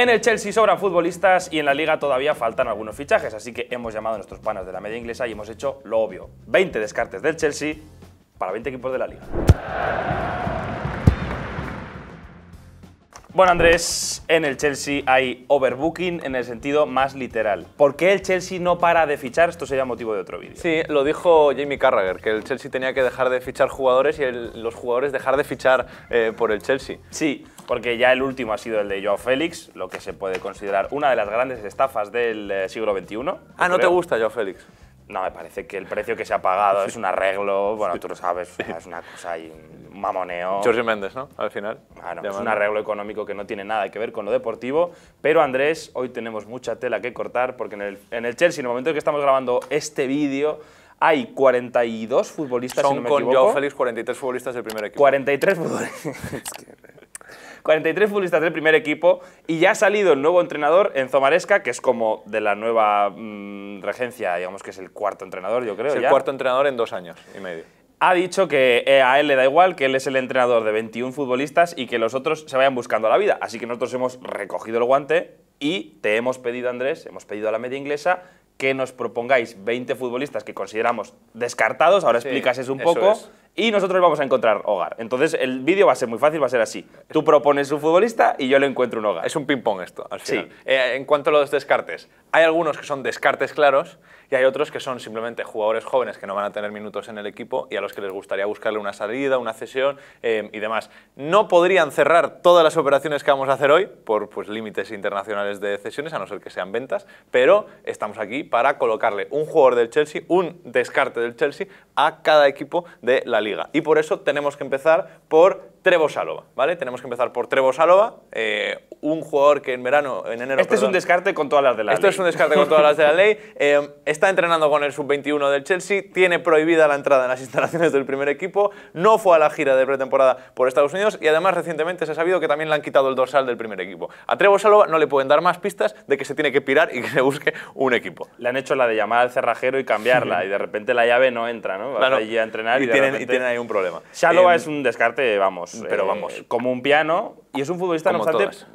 En el Chelsea sobran futbolistas y en la liga todavía faltan algunos fichajes, así que hemos llamado a nuestros panas de la media inglesa y hemos hecho lo obvio. 20 descartes del Chelsea para 20 equipos de la liga. Bueno, Andrés, en el Chelsea hay overbooking en el sentido más literal. ¿Por qué el Chelsea no para de fichar? Esto sería motivo de otro vídeo. Sí, lo dijo Jamie Carragher, que el Chelsea tenía que dejar de fichar jugadores y los jugadores dejar de fichar eh, por el Chelsea. Sí, porque ya el último ha sido el de Joao Félix, lo que se puede considerar una de las grandes estafas del eh, siglo XXI. Ah, ¿no te gusta Joao Félix? No, me parece que el precio que se ha pagado es un arreglo, bueno, tú lo sabes, es una cosa ahí, un mamoneo. Jorge Méndez, ¿no? Al final. Bueno, es un arreglo económico que no tiene nada que ver con lo deportivo, pero Andrés, hoy tenemos mucha tela que cortar porque en el, Chelsea, en el momento en que estamos grabando este vídeo, hay 42 futbolistas, Son si no me con Joao Félix, 43 futbolistas del primer equipo. 43 futbolistas. 43 futbolistas del primer equipo y ya ha salido el nuevo entrenador en Zomaresca, que es como de la nueva mm, regencia, digamos que es el cuarto entrenador, yo creo. Es el cuarto entrenador en dos años y medio ha dicho que eh, a él le da igual, que él es el entrenador de 21 futbolistas y que los otros se vayan buscando la vida. Así que nosotros hemos recogido el guante y te hemos pedido, Andrés, hemos pedido a la media inglesa que nos propongáis 20 futbolistas que consideramos descartados. Ahora sí, un poco y nosotros vamos a encontrar hogar. Entonces el vídeo va a ser muy fácil, va a ser así. Tú propones un futbolista y yo le encuentro un hogar. Es un ping-pong esto, al final. Eh, en cuanto a los descartes, hay algunos que son descartes claros y hay otros que son simplemente jugadores jóvenes que no van a tener minutos en el equipo y a los que les gustaría buscarle una salida, una cesión eh, y demás. No podrían cerrar todas las operaciones que vamos a hacer hoy por pues, límites internacionales de cesiones, a no ser que sean ventas, pero estamos aquí para colocarle un jugador del Chelsea, un descarte del Chelsea a cada equipo de la liga. Y por eso tenemos que empezar por Salova, ¿vale? Tenemos que empezar por Trevo eh, un jugador que en verano, en enero... Este es un descarte con todas las de la ley. es un descarte con todas las de la ley. Eh, está entrenando con el sub-21 del Chelsea, tiene prohibida la entrada en las instalaciones del primer equipo, no fue a la gira de pretemporada por Estados Unidos y además recientemente se ha sabido que también le han quitado el dorsal del primer equipo. A Salova no le pueden dar más pistas de que se tiene que pirar y que se busque un equipo. Le han hecho la de llamar al cerrajero y cambiarla y de repente la llave no entra, ¿no? Va a entrenar y, ahí un problema. Salova eh, es un descarte, vamos pero eh, vamos. como un piano y es un futbolista,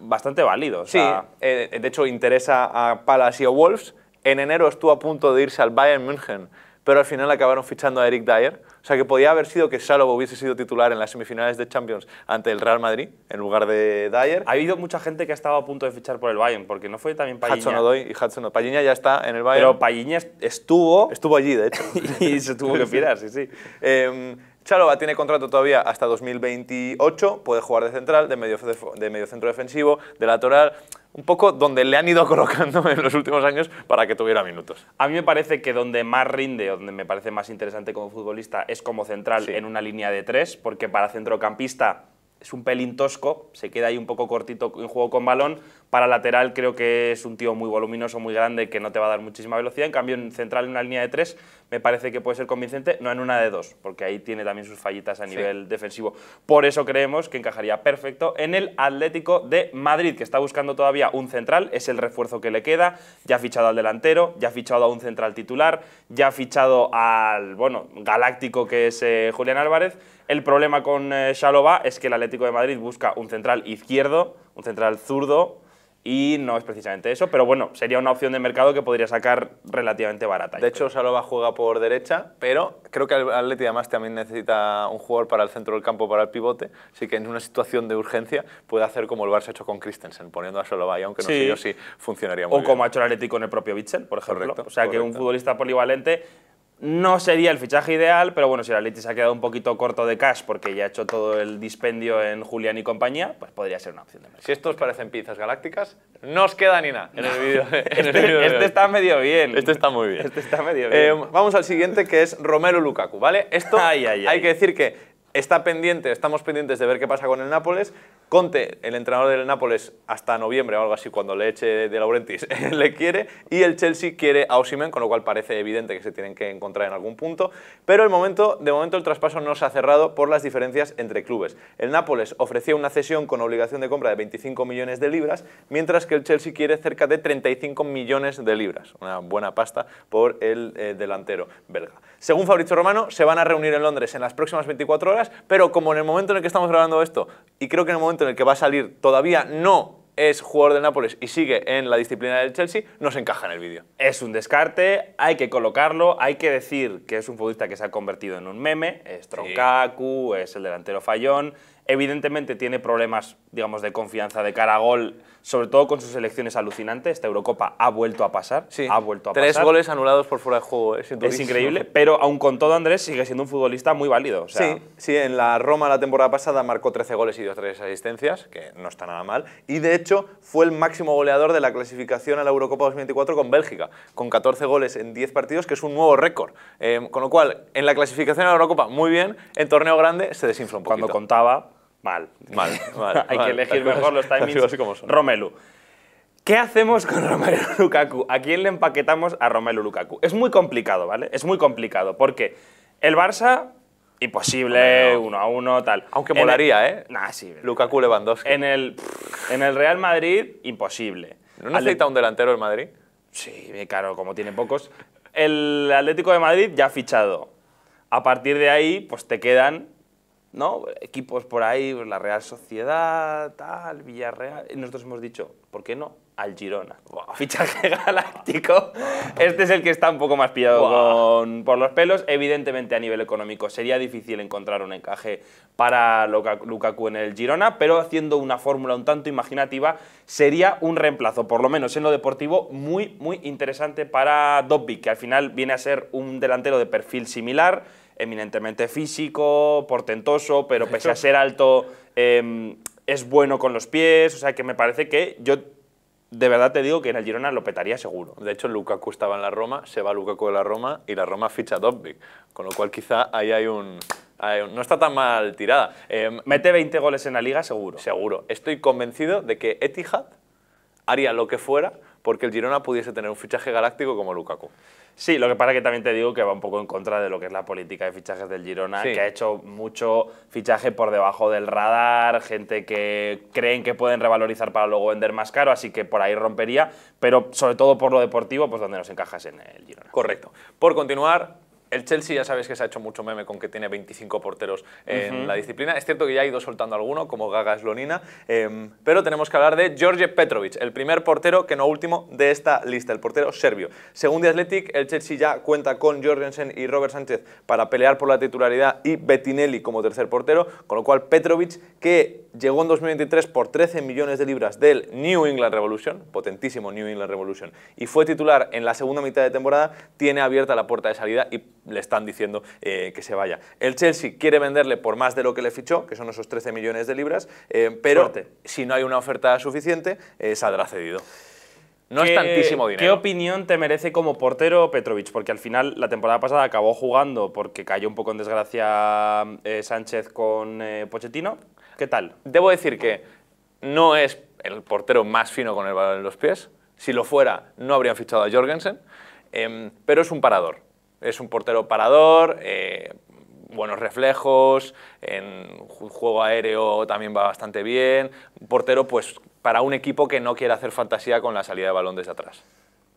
bastante válido. sí, eh, de hecho interesa a Palace y a Wolves. En enero estuvo a punto de irse al Bayern München, pero al final acabaron fichando a Eric Dyer. O sea que podía haber sido que Xalobo hubiese sido titular en las semifinales de Champions ante el Real Madrid en lugar de Dyer. Ha habido mucha gente que ha estado a punto de fichar por el Bayern, porque no fue también Palliña. Hudson y Hudson ya está en el Bayern. Pero Palliña estuvo... Estuvo allí, de hecho. y se tuvo que pirar, sí, sí. Em, Chalova tiene contrato todavía hasta 2028, puede jugar de central, de medio, de centro defensivo, de lateral, un poco donde le han ido colocando en los últimos años para que tuviera minutos. A mí me parece que donde más rinde, donde me parece más interesante como futbolista, es como central en una línea de tres, porque para centrocampista es un pelín tosco, se queda ahí un poco cortito en juego con balón. Para lateral creo que es un tío muy voluminoso, muy grande, que no te va a dar muchísima velocidad. En cambio, en central, en una línea de tres, me parece que puede ser convincente, no en una de dos, porque ahí tiene también sus fallitas a nivel defensivo. Por eso creemos que encajaría perfecto en el Atlético de Madrid, que está buscando todavía un central, es el refuerzo que le queda. Ya ha fichado al delantero, ya ha fichado a un central titular, ya ha fichado al, bueno, galáctico que es eh, Julián Álvarez el problema con Xalobá eh, es que el Atlético de Madrid busca un central izquierdo, un central zurdo, y no es precisamente eso, pero bueno, sería una opción de mercado que podría sacar relativamente barata. De hecho, Saloba juega por derecha, pero creo que el Atlético además también necesita un jugador para el centro del campo, para el pivote, así que en una situación de urgencia puede hacer como el Barça ha hecho con Christensen, poniendo a Saloba, ahí, aunque no sé yo si funcionaría muy o bien. O como ha hecho el Atlético con el propio Bitzel, por ejemplo. o sea, que un futbolista polivalente no sería el fichaje ideal, pero bueno, si la Atleti se ha quedado un poquito corto de cash porque ya ha hecho todo el dispendio en Julián y compañía, pues podría ser una opción de mercado. Si estos parecen piezas galácticas, no os queda ni nada en el vídeo. este, este está medio bien. Este está muy bien. Este está medio eh, bien. vamos al siguiente que es Romero Lukaku, ¿vale? Esto hay que decir que está pendiente, estamos pendientes de ver qué pasa con el Nápoles. Conte, el entrenador del Nápoles, hasta noviembre o algo así, cuando le eche de Laurentiis, le quiere. Y el Chelsea quiere a con lo cual parece evidente que se tienen que encontrar en algún punto. Pero el momento, de momento el traspaso no se ha cerrado por las diferencias entre clubes. El Nápoles ofrecía una cesión con obligación de compra de 25 millones de libras, mientras que el Chelsea quiere cerca de 35 millones de libras. Una buena pasta por el eh, delantero belga. Según Fabrizio Romano, se van a reunir en Londres en las próximas 24 horas pero como en el momento en el que estamos grabando esto, y creo que en el momento en el que va a salir todavía no es jugador del Nápoles y sigue en la disciplina del Chelsea, nos encaja en el vídeo. Es un descarte, hay que colocarlo, hay que decir que es un futbolista que se ha convertido en un meme, es Troncacu, es el delantero fallón, Evidentemente tiene problemas, digamos, de confianza de cara a gol, sobre todo con sus elecciones alucinantes. Esta Eurocopa ha vuelto a pasar. ha vuelto a tres goles anulados por fuera de juego. Eh, es, increíble, pero aún con todo, Andrés sigue siendo un futbolista muy válido. sí, sí, en la Roma la temporada pasada marcó 13 goles y dio 3 asistencias, que no está nada mal. Y de hecho fue el máximo goleador de la clasificación a la Eurocopa 2024 con Bélgica, con 14 goles en 10 partidos, que es un nuevo récord. Eh, con lo cual, en la clasificación a la Eurocopa, muy bien. En torneo grande se desinfla un poquito. Cuando contaba mal. Mal, mal Hay que elegir mejor los timings. Como son. Romelu. ¿Qué hacemos con Romelu Lukaku? ¿A quién le empaquetamos a Romelu Lukaku? Es muy complicado, ¿vale? Es muy complicado porque el Barça imposible, uno a uno, tal. Aunque molaría, ¿eh? Nah, sí. Lukaku Lewandowski. En el, en el Real Madrid, imposible. ¿No necesita un delantero el Madrid? Sí, claro, como tiene pocos. El Atlético de Madrid ya ha fichado. A partir de ahí, pues te quedan ¿no? Equipos por ahí, la Real Sociedad, tal, Villarreal. Y nosotros hemos dicho, ¿por qué no? Al Girona. Fichaje galáctico. Ah, este es el que está un poco más pillado por los pelos. Evidentemente, a nivel económico sería difícil encontrar un encaje para Lukaku en el Girona, pero haciendo una fórmula un tanto imaginativa, sería un reemplazo, por lo menos en lo deportivo, muy, muy interesante para Dobby, que al final viene a ser un delantero de perfil similar eminentemente físico, portentoso, pero pese a ser alto em, es bueno con los pies, o sea que me parece que yo de verdad te digo que en el Girona lo petaría seguro. De hecho, Lukaku estaba en la Roma, se va Lukaku de la Roma y la Roma ficha a con lo cual quizá ahí hay un... no está tan mal tirada. Em, Mete 20 goles en la Liga seguro. Seguro. Estoy convencido de que Etihad haría lo que fuera porque el Girona pudiese tener un fichaje galáctico como Lukaku. Sí, lo que pasa es que también te digo que va un poco en contra de lo que es la política de fichajes del Girona, que ha hecho mucho fichaje por debajo del radar, gente que creen que pueden revalorizar para luego vender más caro, así que por ahí rompería, pero sobre todo por lo deportivo, pues donde nos encajas en el Girona. Correcto. Por continuar, el Chelsea ya sabes que se ha hecho mucho meme con que tiene 25 porteros en la disciplina. Es cierto que ya ha ido soltando alguno, como Gaga Slonina, em, pero tenemos que hablar de George Petrovic, el primer portero, que no último, de esta lista, el portero serbio. Según The Athletic, el Chelsea ya cuenta con Jorgensen y Robert Sánchez para pelear por la titularidad y Bettinelli como tercer portero, con lo cual Petrovic, que llegó en 2023 por 13 millones de libras del New England Revolution, potentísimo New England Revolution, y fue titular en la segunda mitad de temporada, tiene abierta la puerta de salida y le están diciendo eh, que se vaya. El Chelsea quiere venderle por más de lo que le fichó, que son esos 13 millones de libras, eh, pero si no hay una oferta suficiente, eh, saldrá cedido. No es tantísimo dinero. ¿Qué opinión te merece como portero Petrovic? Porque al final la temporada pasada acabó jugando porque cayó un poco en desgracia Sánchez con Pochettino. ¿Qué tal? Debo decir que no es el portero más fino con el balón en los pies. Si lo fuera, no habrían fichado a Jorgensen. Em, pero es un parador es un portero parador, eh, buenos reflejos, en juego aéreo también va bastante bien. Un portero, pues, para un equipo que no quiere hacer fantasía con la salida de balón desde atrás.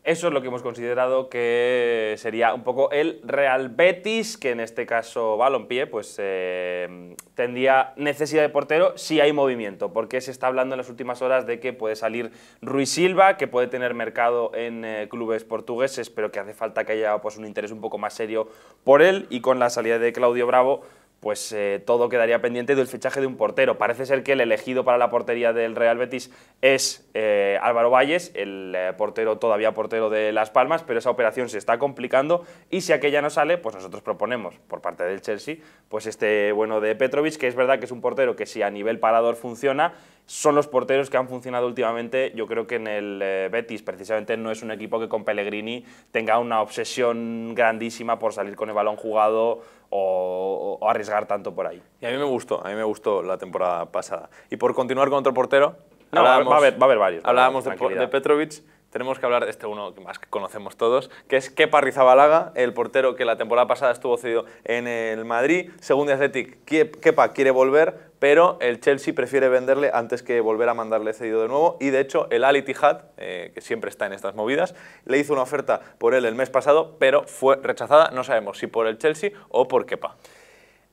Eso es lo que hemos considerado que sería un poco el Real Betis, que en este caso Balompié, pues eh, tendría necesidad de portero si hay movimiento, porque se está hablando en las últimas horas de que puede salir Ruiz Silva, que puede tener mercado en eh, clubes portugueses, pero que hace falta que haya pues, un interés un poco más serio por él, y con la salida de Claudio Bravo pues eh, todo quedaría pendiente del fichaje de un portero. Parece ser que el elegido para la portería del Real Betis es eh, Álvaro Valles, el eh, portero todavía portero de Las Palmas, pero esa operación se está complicando y si aquella no sale, pues nosotros proponemos por parte del Chelsea, pues este bueno de Petrovic, que es verdad que es un portero que si a nivel parador funciona, son los porteros que han funcionado últimamente. Yo creo que en el Betis precisamente no es un equipo que con Pellegrini tenga una obsesión grandísima por salir con el balón jugado o, arriesgar tanto por ahí. Y a mí me gustó, a mí me gustó la temporada pasada. Y por continuar con otro portero, va, a haber, varios. Hablábamos de, de Petrovic, tenemos que hablar de este uno que más que conocemos todos, que es Kepa Rizabalaga, el portero que la temporada pasada estuvo cedido en el Madrid. Según The Athletic, Kepa quiere volver, pero el Chelsea prefiere venderle antes que volver a mandarle cedido de nuevo. Y de hecho, el Ali Tihad, eh, que siempre está en estas movidas, le hizo una oferta por él el mes pasado, pero fue rechazada, no sabemos si por el Chelsea o por Kepa.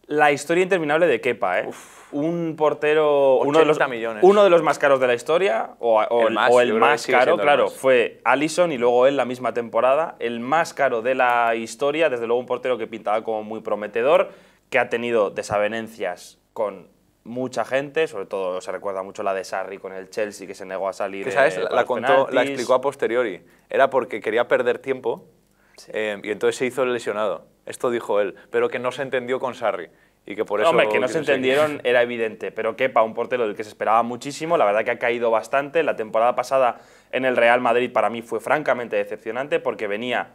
La historia interminable de Kepa, ¿eh? Un portero, uno de, los, millones. uno de los más caros de la historia, o, el más, caro, claro, fue Allison y luego él la misma temporada, el más caro de la historia, desde luego un portero que pintaba como muy prometedor, que ha tenido desavenencias con mucha gente, sobre todo se recuerda mucho la de Sarri con el Chelsea que se negó a salir. ¿sabes? la explicó a posteriori. Era porque quería perder tiempo eh, y entonces se hizo el lesionado. Esto dijo él, pero que no se entendió con Sarri. Y que por eso Hombre, que no se entendieron era evidente, pero Kepa, un portero del que se esperaba muchísimo, la verdad que ha caído bastante. La temporada pasada en el Real Madrid para mí fue francamente decepcionante porque venía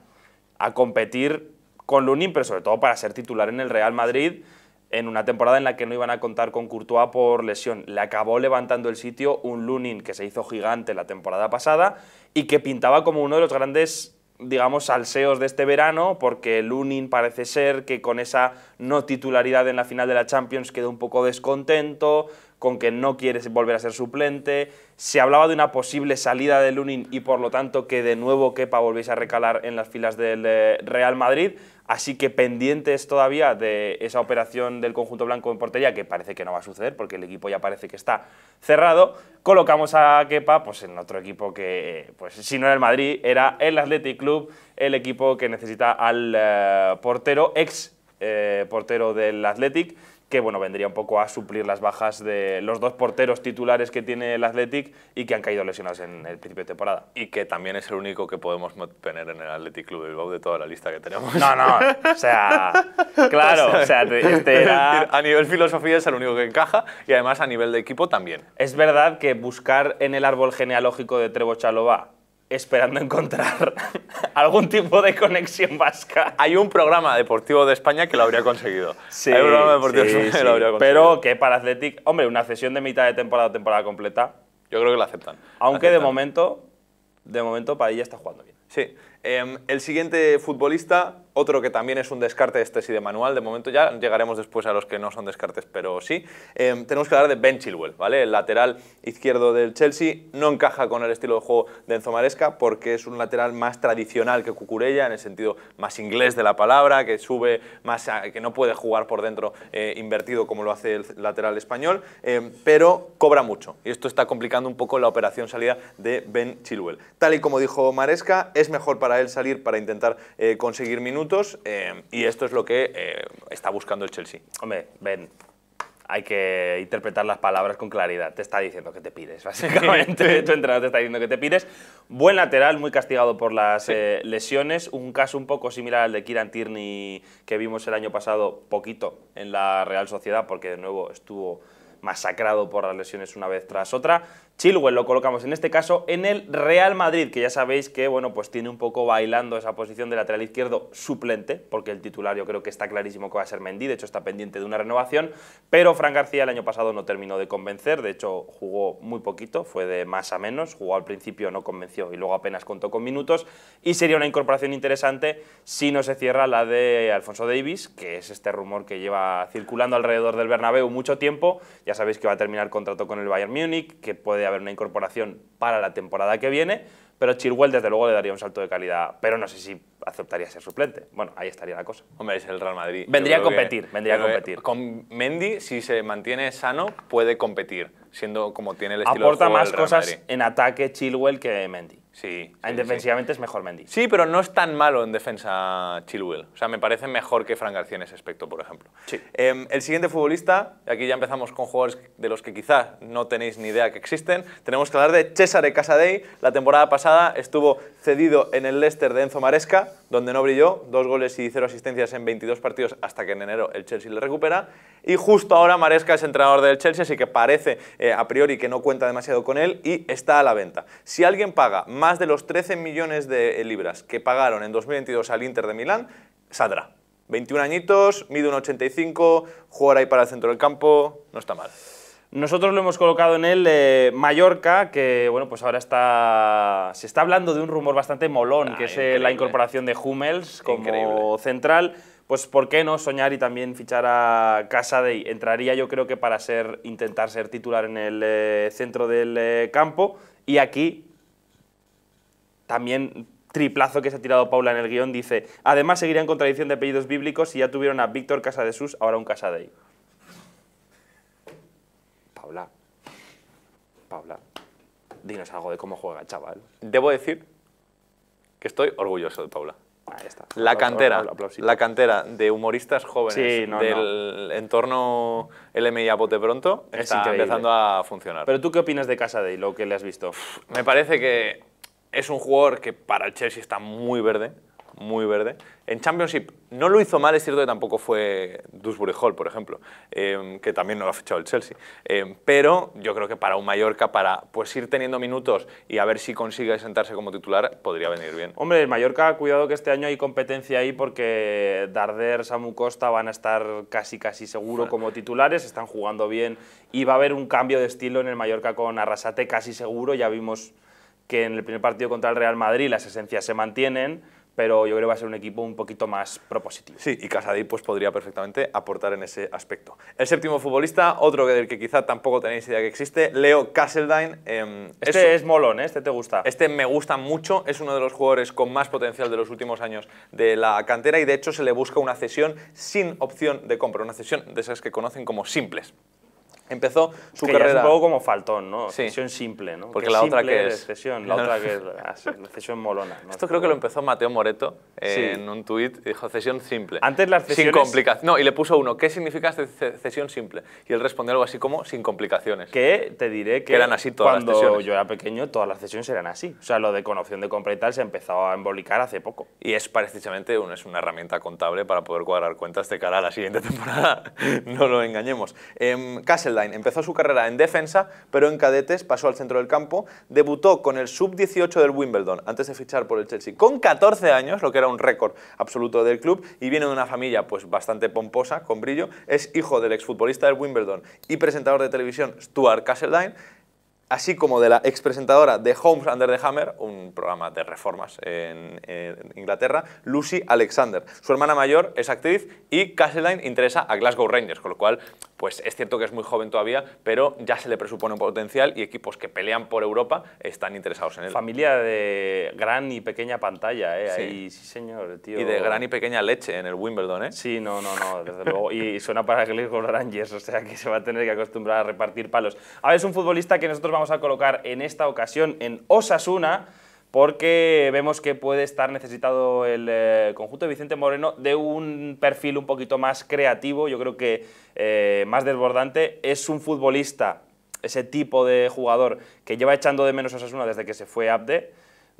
a competir con Lunin, pero sobre todo para ser titular en el Real Madrid en una temporada en la que no iban a contar con Courtois por lesión. Le acabó levantando el sitio un Lunin que se hizo gigante la temporada pasada y que pintaba como uno de los grandes digamos, salseos de este verano, porque Lunin parece ser que con esa no titularidad en la final de la Champions quedó un poco descontento, con que no quiere volver a ser suplente. Se hablaba de una posible salida de Lunin y por lo tanto que de nuevo Kepa volviese a recalar en las filas del eh, Real Madrid. Así que pendientes todavía de esa operación del conjunto blanco en portería, que parece que no va a suceder porque el equipo ya parece que está cerrado. Colocamos a Kepa pues, en otro equipo que, pues, si no era el Madrid, era el Athletic Club, el equipo que necesita al eh, portero, ex eh, portero del Athletic que bueno, vendría un poco a suplir las bajas de los dos porteros titulares que tiene el Athletic y que han caído lesionados en el principio de temporada. Y que también es el único que podemos tener en el Athletic Club de de toda la lista que tenemos. No, no, o sea, claro, o sea, este era... A nivel filosofía es el único que encaja y además a nivel de equipo también. Es verdad que buscar en el árbol genealógico de Trevo Chalova esperando encontrar algún tipo de conexión vasca. Hay un programa deportivo de España que lo habría conseguido. Sí, Hay un programa sí, que lo habría conseguido. Pero que para Athletic, hombre, una cesión de mitad de temporada o temporada completa. Yo creo que la aceptan. Aunque de momento, de momento Padilla está jugando bien. Sí. Em, el siguiente futbolista otro que también es un descarte este sí de manual, de momento ya llegaremos después a los que no son descartes, pero sí. Em, tenemos que hablar de Ben Chilwell, ¿vale? El lateral izquierdo del Chelsea no encaja con el estilo de juego de Enzo Maresca porque es un lateral más tradicional que Cucurella, en el sentido más inglés de la palabra, que sube más, que no puede jugar por dentro eh, invertido como lo hace el lateral español, em, pero cobra mucho. Y esto está complicando un poco la operación salida de Ben Chilwell. Tal y como dijo Maresca, es mejor para él salir para intentar eh, conseguir minutos eh, y esto es lo que eh, está buscando el Chelsea. Hombre, ven, hay que interpretar las palabras con claridad. Te está diciendo que te pides, básicamente. tu entrenador te está diciendo que te pides. Buen lateral, muy castigado por las eh, lesiones. Un caso un poco similar al de Kieran Tierney que vimos el año pasado, poquito, en la Real Sociedad, porque de nuevo estuvo masacrado por las lesiones una vez tras otra. Chilwell lo colocamos en este caso en el Real Madrid, que ya sabéis que bueno, pues tiene un poco bailando esa posición de lateral izquierdo suplente, porque el titular yo creo que está clarísimo que va a ser Mendy, de hecho está pendiente de una renovación, pero Fran García el año pasado no terminó de convencer, de hecho jugó muy poquito, fue de más a menos, jugó al principio, no convenció y luego apenas contó con minutos, y sería una incorporación interesante si no se cierra la de Alfonso Davis, que es este rumor que lleva circulando alrededor del Bernabéu mucho tiempo, ya sabéis que va a terminar contrato con el Bayern Múnich, que puede haber una incorporación para la temporada que viene, pero Chilwell desde luego le daría un salto de calidad, pero no sé si aceptaría ser suplente. Bueno, ahí estaría la cosa. Hombre, es el Real Madrid. Vendría a competir, vendría a competir. Con Mendy, si se mantiene sano, puede competir, siendo como tiene el estilo de juego más cosas en ataque Chilwell que Mendy. Sí. defensivamente es mejor Mendy. Sí, pero no es tan malo en defensa Chilwell. O sea, me parece mejor que Frank García en ese aspecto, por ejemplo. Em, el siguiente futbolista, aquí ya empezamos con jugadores de los que quizá no tenéis ni idea que existen, tenemos que hablar de Cesare Casadei. La temporada pasada estuvo cedido en el Leicester de Enzo Maresca, donde no brilló, dos goles y cero asistencias en 22 partidos hasta que en enero el Chelsea le recupera. Y justo ahora Maresca es entrenador del Chelsea, así que parece eh, a priori que no cuenta demasiado con él y está a la venta. Si alguien paga más más de los 13 millones de eh, libras que pagaron en 2022 al Inter de Milán, saldrá. 21 añitos, mide un 85, jugar ahí para el centro del campo, no está mal. Nosotros lo hemos colocado en el eh, Mallorca, que bueno, pues ahora está se está hablando de un rumor bastante molón, que ah, es la incorporación de Hummels como central. Pues por qué no soñar y también fichar a Casadei. Entraría yo creo que para ser intentar ser titular en el eh, centro del campo y aquí también triplazo que se ha tirado Paula en el guión, dice, además seguiría en contradicción de apellidos bíblicos si ya tuvieron a Víctor Casa de Sus, ahora un Casa Casadei. Paula, Paula, dinos algo de cómo juega, chaval. Debo decir que estoy orgulloso de Paula. La cantera, la cantera de humoristas jóvenes del entorno LMI a bote pronto está empezando a funcionar. Pero tú qué opinas de Casa Casadei, lo que le has visto? Me parece que es un jugador que para el Chelsea está muy verde, muy verde. En Championship no lo hizo mal, es cierto que tampoco fue Dusbury Hall, por ejemplo, em, que también no lo ha fichado el Chelsea. Em, pero yo creo que para un Mallorca, para pues ir teniendo minutos y a ver si consigue sentarse como titular, podría venir bien. Hombre, el Mallorca, cuidado que este año hay competencia ahí porque Darder, Samu Costa van a estar casi casi seguro como titulares, están jugando bien y va a haber un cambio de estilo en el Mallorca con Arrasate casi seguro, ya vimos que en el primer partido contra el Real Madrid las esencias se mantienen, pero yo creo que va a ser un equipo un poquito más propositivo. Sí, y Casadí pues, podría perfectamente aportar en ese aspecto. El séptimo futbolista, otro del que quizá tampoco tenéis idea que existe, Leo Kasseldine. Em, este es, molón, ¿eh? este te gusta. Este me gusta mucho, es uno de los jugadores con más potencial de los últimos años de la cantera y de hecho se le busca una cesión sin opción de compra, una cesión de esas que conocen como simples empezó su carrera. es un poco como faltón, ¿no? Sí. Cesión simple, ¿no? Porque la otra que es. Cesión, la otra que es. Cesión molona. Esto creo que lo empezó Mateo Moreto eh, en un tuit. Dijo cesión simple. Antes las cesiones. Sin complicaciones. No, y le puso uno, ¿qué significa cesión este simple? Y él respondió algo así como, sin complicaciones. Que te diré que. que eran así todas cuando yo era pequeño, todas las cesiones eran así. O sea, lo de con opción de compra y tal se empezó a embolicar hace poco. Y es precisamente una, es una herramienta contable para poder cuadrar cuentas de cara a la siguiente temporada. no lo engañemos. Eh, empezó su carrera en defensa, pero en cadetes pasó al centro del campo. Debutó con el sub-18 del Wimbledon antes de fichar por el Chelsea con 14 años, lo que era un récord absoluto del club, y viene de una familia pues bastante pomposa, con brillo. Es hijo del exfutbolista del Wimbledon y presentador de televisión Stuart Castleline así como de la expresentadora de Homes Under the Hammer, un programa de reformas en, Inglaterra, Lucy Alexander. Su hermana mayor es actriz y Caseline interesa a Glasgow Rangers, con lo cual pues es cierto que es muy joven todavía, pero ya se le presupone un potencial y equipos que pelean por Europa están interesados en él. Familia de gran y pequeña pantalla, ¿eh? Sí, sí señor, tío. Y de gran y pequeña leche en el Wimbledon, ¿eh? Sí, no, no, no, desde luego. Y suena para Glasgow Rangers, o sea que se va a tener que acostumbrar a repartir palos. A ver, es un futbolista que nosotros vamos vamos a colocar en esta ocasión en Osasuna, porque vemos que puede estar necesitado el eh, conjunto de Vicente Moreno de un perfil un poquito más creativo, yo creo que eh, más desbordante. Es un futbolista, ese tipo de jugador que lleva echando de menos a Osasuna desde que se fue Abde,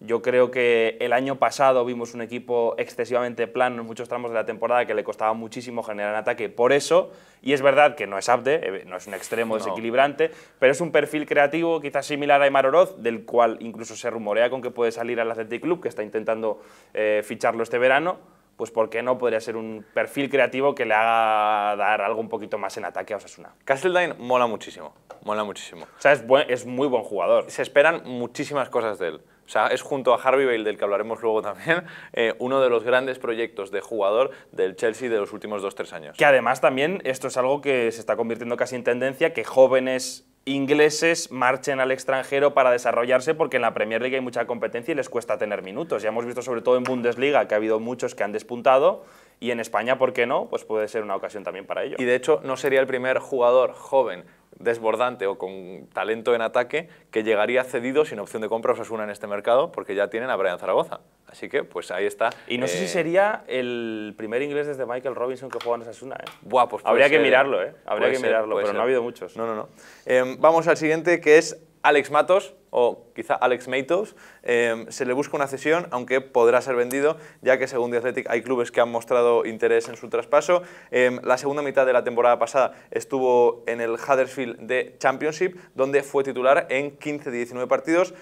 yo creo que el año pasado vimos un equipo excesivamente plano en muchos tramos de la temporada que le costaba muchísimo generar ataque por eso, y es verdad que no es Abde, eh, no es un extremo desequilibrante, pero es un perfil creativo quizás similar a Aymar Oroz, del cual incluso se rumorea con que puede salir al Athletic Club, que está intentando eh, ficharlo este verano, pues ¿por qué no podría ser un perfil creativo que le haga dar algo un poquito más en ataque a Osasuna? Castledine mola muchísimo, mola muchísimo. O sea, es, es muy buen jugador. Se esperan muchísimas cosas de él. O sea, es junto a Harvey Bale, del que hablaremos luego también, eh, uno de los grandes proyectos de jugador del Chelsea de los últimos 2 tres años. Que además también esto es algo que se está convirtiendo casi en tendencia, que jóvenes ingleses marchen al extranjero para desarrollarse porque en la Premier League hay mucha competencia y les cuesta tener minutos. Ya hemos visto sobre todo en Bundesliga que ha habido muchos que han despuntado y en España, ¿por qué no? Pues puede ser una ocasión también para ello. Y de hecho no sería el primer jugador joven desbordante o con talento en ataque que llegaría cedido sin opción de compra a Osasuna en este mercado porque ya tienen a Brian Zaragoza. Así que pues ahí está. Y no sé si eh, sería el primer inglés desde Michael Robinson que juega en Osasuna. ¿eh? pues Habría que mirarlo, ¿eh? Habría que mirarlo, pero no ha habido muchos. No, no, no. Em, vamos al siguiente que es Alex Matos o quizá Alex Matos, em, se le busca una cesión, aunque podrá ser vendido, ya que según The Athletic hay clubes que han mostrado interés en su traspaso. Em, la segunda mitad de la temporada pasada estuvo en el Huddersfield de Championship, donde fue titular en 15-19 partidos.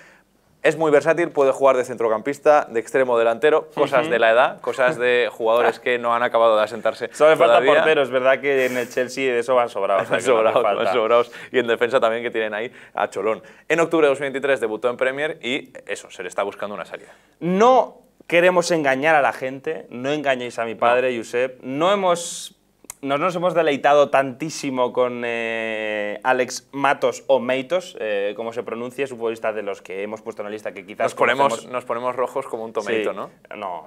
Es muy versátil, puede jugar de centrocampista, de extremo delantero, cosas de la edad, cosas de jugadores que no han acabado de asentarse. Solo falta portero, es verdad que en el Chelsea de eso van sobrados. sobrados, van sobrados. Y en defensa también que tienen ahí a Cholón. En octubre de 2023 debutó en Premier y eso, se le está buscando una salida. No queremos engañar a la gente, no engañéis a mi padre, no. Josep. No hemos nos, hemos deleitado tantísimo con eh, Alex Matos o Meitos, eh, como se pronuncia, es un futbolista de los que hemos puesto en la lista que quizás... Nos ponemos, nos ponemos rojos como un tomato, ¿no? No.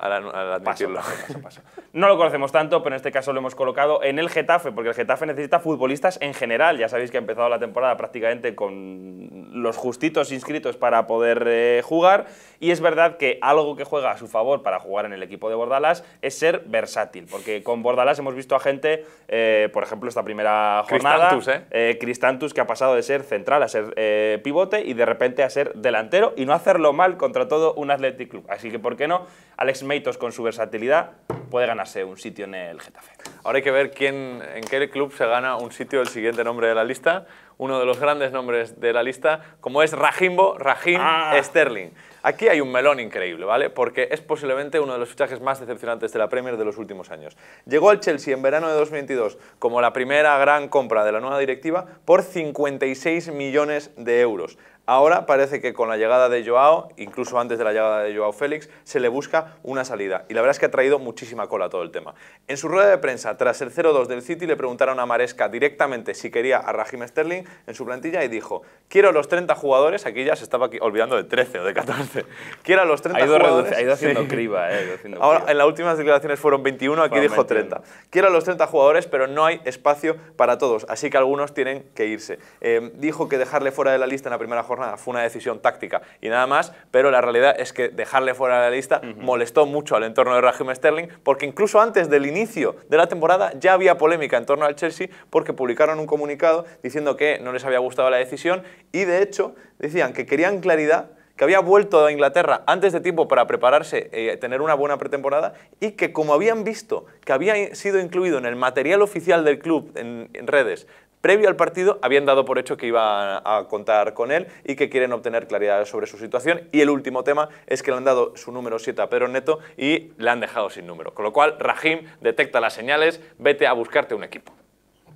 no lo conocemos tanto, pero en este caso lo hemos colocado en el Getafe, porque el Getafe necesita futbolistas en general. Ya sabéis que ha empezado la temporada prácticamente con los justitos inscritos para poder eh, jugar, y es verdad que algo que juega a su favor para jugar en el equipo de Bordalas es ser versátil, porque con Bordalas hemos visto a gente eh, por ejemplo, esta primera jornada, Cristantus, ¿eh? Eh, Cristantus, que ha pasado de ser central a ser pivote y de repente a ser delantero y no hacerlo mal contra todo un Athletic Club. Así que, ¿por qué no? Alex Meitos con su versatilidad puede ganarse un sitio en el Getafe. Ahora hay que ver quién, en qué club se gana un sitio el siguiente nombre de la lista. Uno de los grandes nombres de la lista, como es Rajimbo Rajim ah. Sterling. Aquí hay un melón increíble, ¿vale? Porque es posiblemente uno de los fichajes más decepcionantes de la Premier de los últimos años. Llegó al Chelsea en verano de 2022 como la primera gran compra de la nueva directiva por 56 millones de euros. Ahora parece que con la llegada de Joao, incluso antes de la llegada de Joao Félix, se le busca una salida. Y la verdad es que ha traído muchísima cola todo el tema. En su rueda de prensa, tras el 0-2 del City, le preguntaron a Maresca directamente si quería a Raheem Sterling en su plantilla y dijo, quiero los 30 jugadores, aquí ya se estaba olvidando de 13 o de 14, quiero los 30 ha ido haciendo criba, eh, Ahora, en las últimas declaraciones fueron 21, aquí dijo 30. Quiero los 30 jugadores, pero no hay espacio para todos, así que algunos tienen que irse. Eh, dijo que dejarle fuera de la lista en la primera jornada nada, Fue una decisión táctica y nada más, pero la realidad es que dejarle fuera de la lista molestó mucho al entorno de Raheem Sterling, porque incluso antes del inicio de la temporada ya había polémica en torno al Chelsea, porque publicaron un comunicado diciendo que no les había gustado la decisión y de hecho decían que querían claridad que había vuelto a Inglaterra antes de tiempo para prepararse, y eh, tener una buena pretemporada y que como habían visto que había sido incluido en el material oficial del club en redes Previo al partido habían dado por hecho que iban a contar con él y que quieren obtener claridad sobre su situación. Y el último tema es que le han dado su número 7 a Pedro Neto y le han dejado sin número. Con lo cual, Rahim detecta las señales, vete a buscarte un equipo.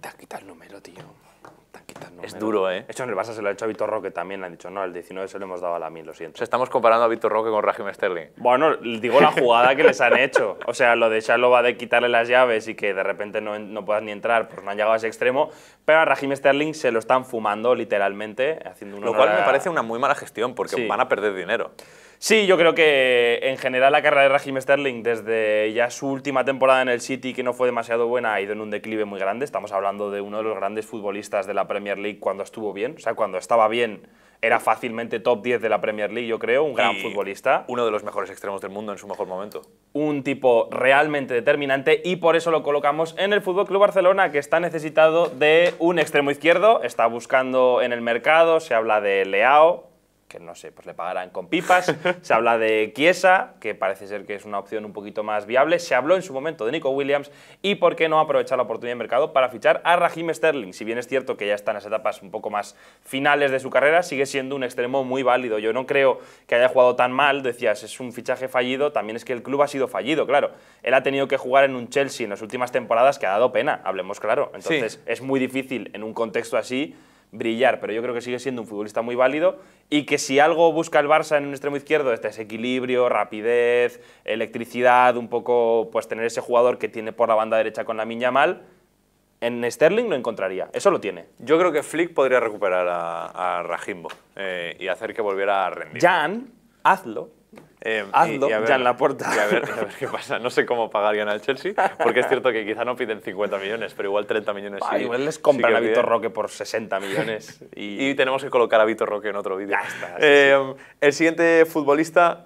Te has quitado el número, tío. Es duro, ¿eh? hecho, en el Barça se lo ha hecho a Vitor Roque también, le han dicho, no, al 19 se lo hemos dado a la 1000, lo siento. estamos comparando a Vitor Roque con Raheem Sterling. Bueno, digo la jugada que les han hecho. O sea, lo de va de quitarle las llaves y que de repente no, no puedas ni entrar, pues no han llegado a ese extremo, pero a Raheem Sterling se lo están fumando literalmente, haciendo un Lo cual me parece una muy mala gestión, porque van a perder dinero. Sí, yo creo que en general la carrera de Raheem Sterling desde ya su última temporada en el City, que no fue demasiado buena, ha ido en un declive muy grande. Estamos hablando de uno de los grandes futbolistas de la Premier League cuando estuvo bien, o sea, cuando estaba bien era fácilmente top 10 de la Premier League, yo creo, un gran futbolista. Uno de los mejores extremos del mundo en su mejor momento. Un tipo realmente determinante y por eso lo colocamos en el Fútbol Club Barcelona, que está necesitado de un extremo izquierdo, está buscando en el mercado, se habla de Leao, que no sé, pues le pagarán con pipas. Se habla de Chiesa, que parece ser que es una opción un poquito más viable. Se habló en su momento de Nico Williams y por qué no aprovechar la oportunidad de mercado para fichar a Raheem Sterling. Si bien es cierto que ya está en las etapas un poco más finales de su carrera, sigue siendo un extremo muy válido. Yo no creo que haya jugado tan mal. Decías, es un fichaje fallido. También es que el club ha sido fallido, claro. Él ha tenido que jugar en un Chelsea en las últimas temporadas que ha dado pena, hablemos claro. Entonces, es muy difícil en un contexto así brillar, pero yo creo que sigue siendo un futbolista muy válido y que si algo busca el Barça en un extremo izquierdo, este es equilibrio, rapidez, electricidad, un poco pues tener ese jugador que tiene por la banda derecha con la miña mal, en Sterling lo encontraría, eso lo tiene. Yo creo que Flick podría recuperar a, Rajimbo eh, y hacer que volviera a rendir. Jan, hazlo. Em, Ando ya en la puerta. a ver, qué pasa. No sé cómo pagarían al Chelsea, porque es cierto que quizá no piden 50 millones, pero igual 30 millones. igual les compran a Vitor Roque por 60 millones. y, tenemos que colocar a Vitor Roque en otro vídeo. Em, el siguiente futbolista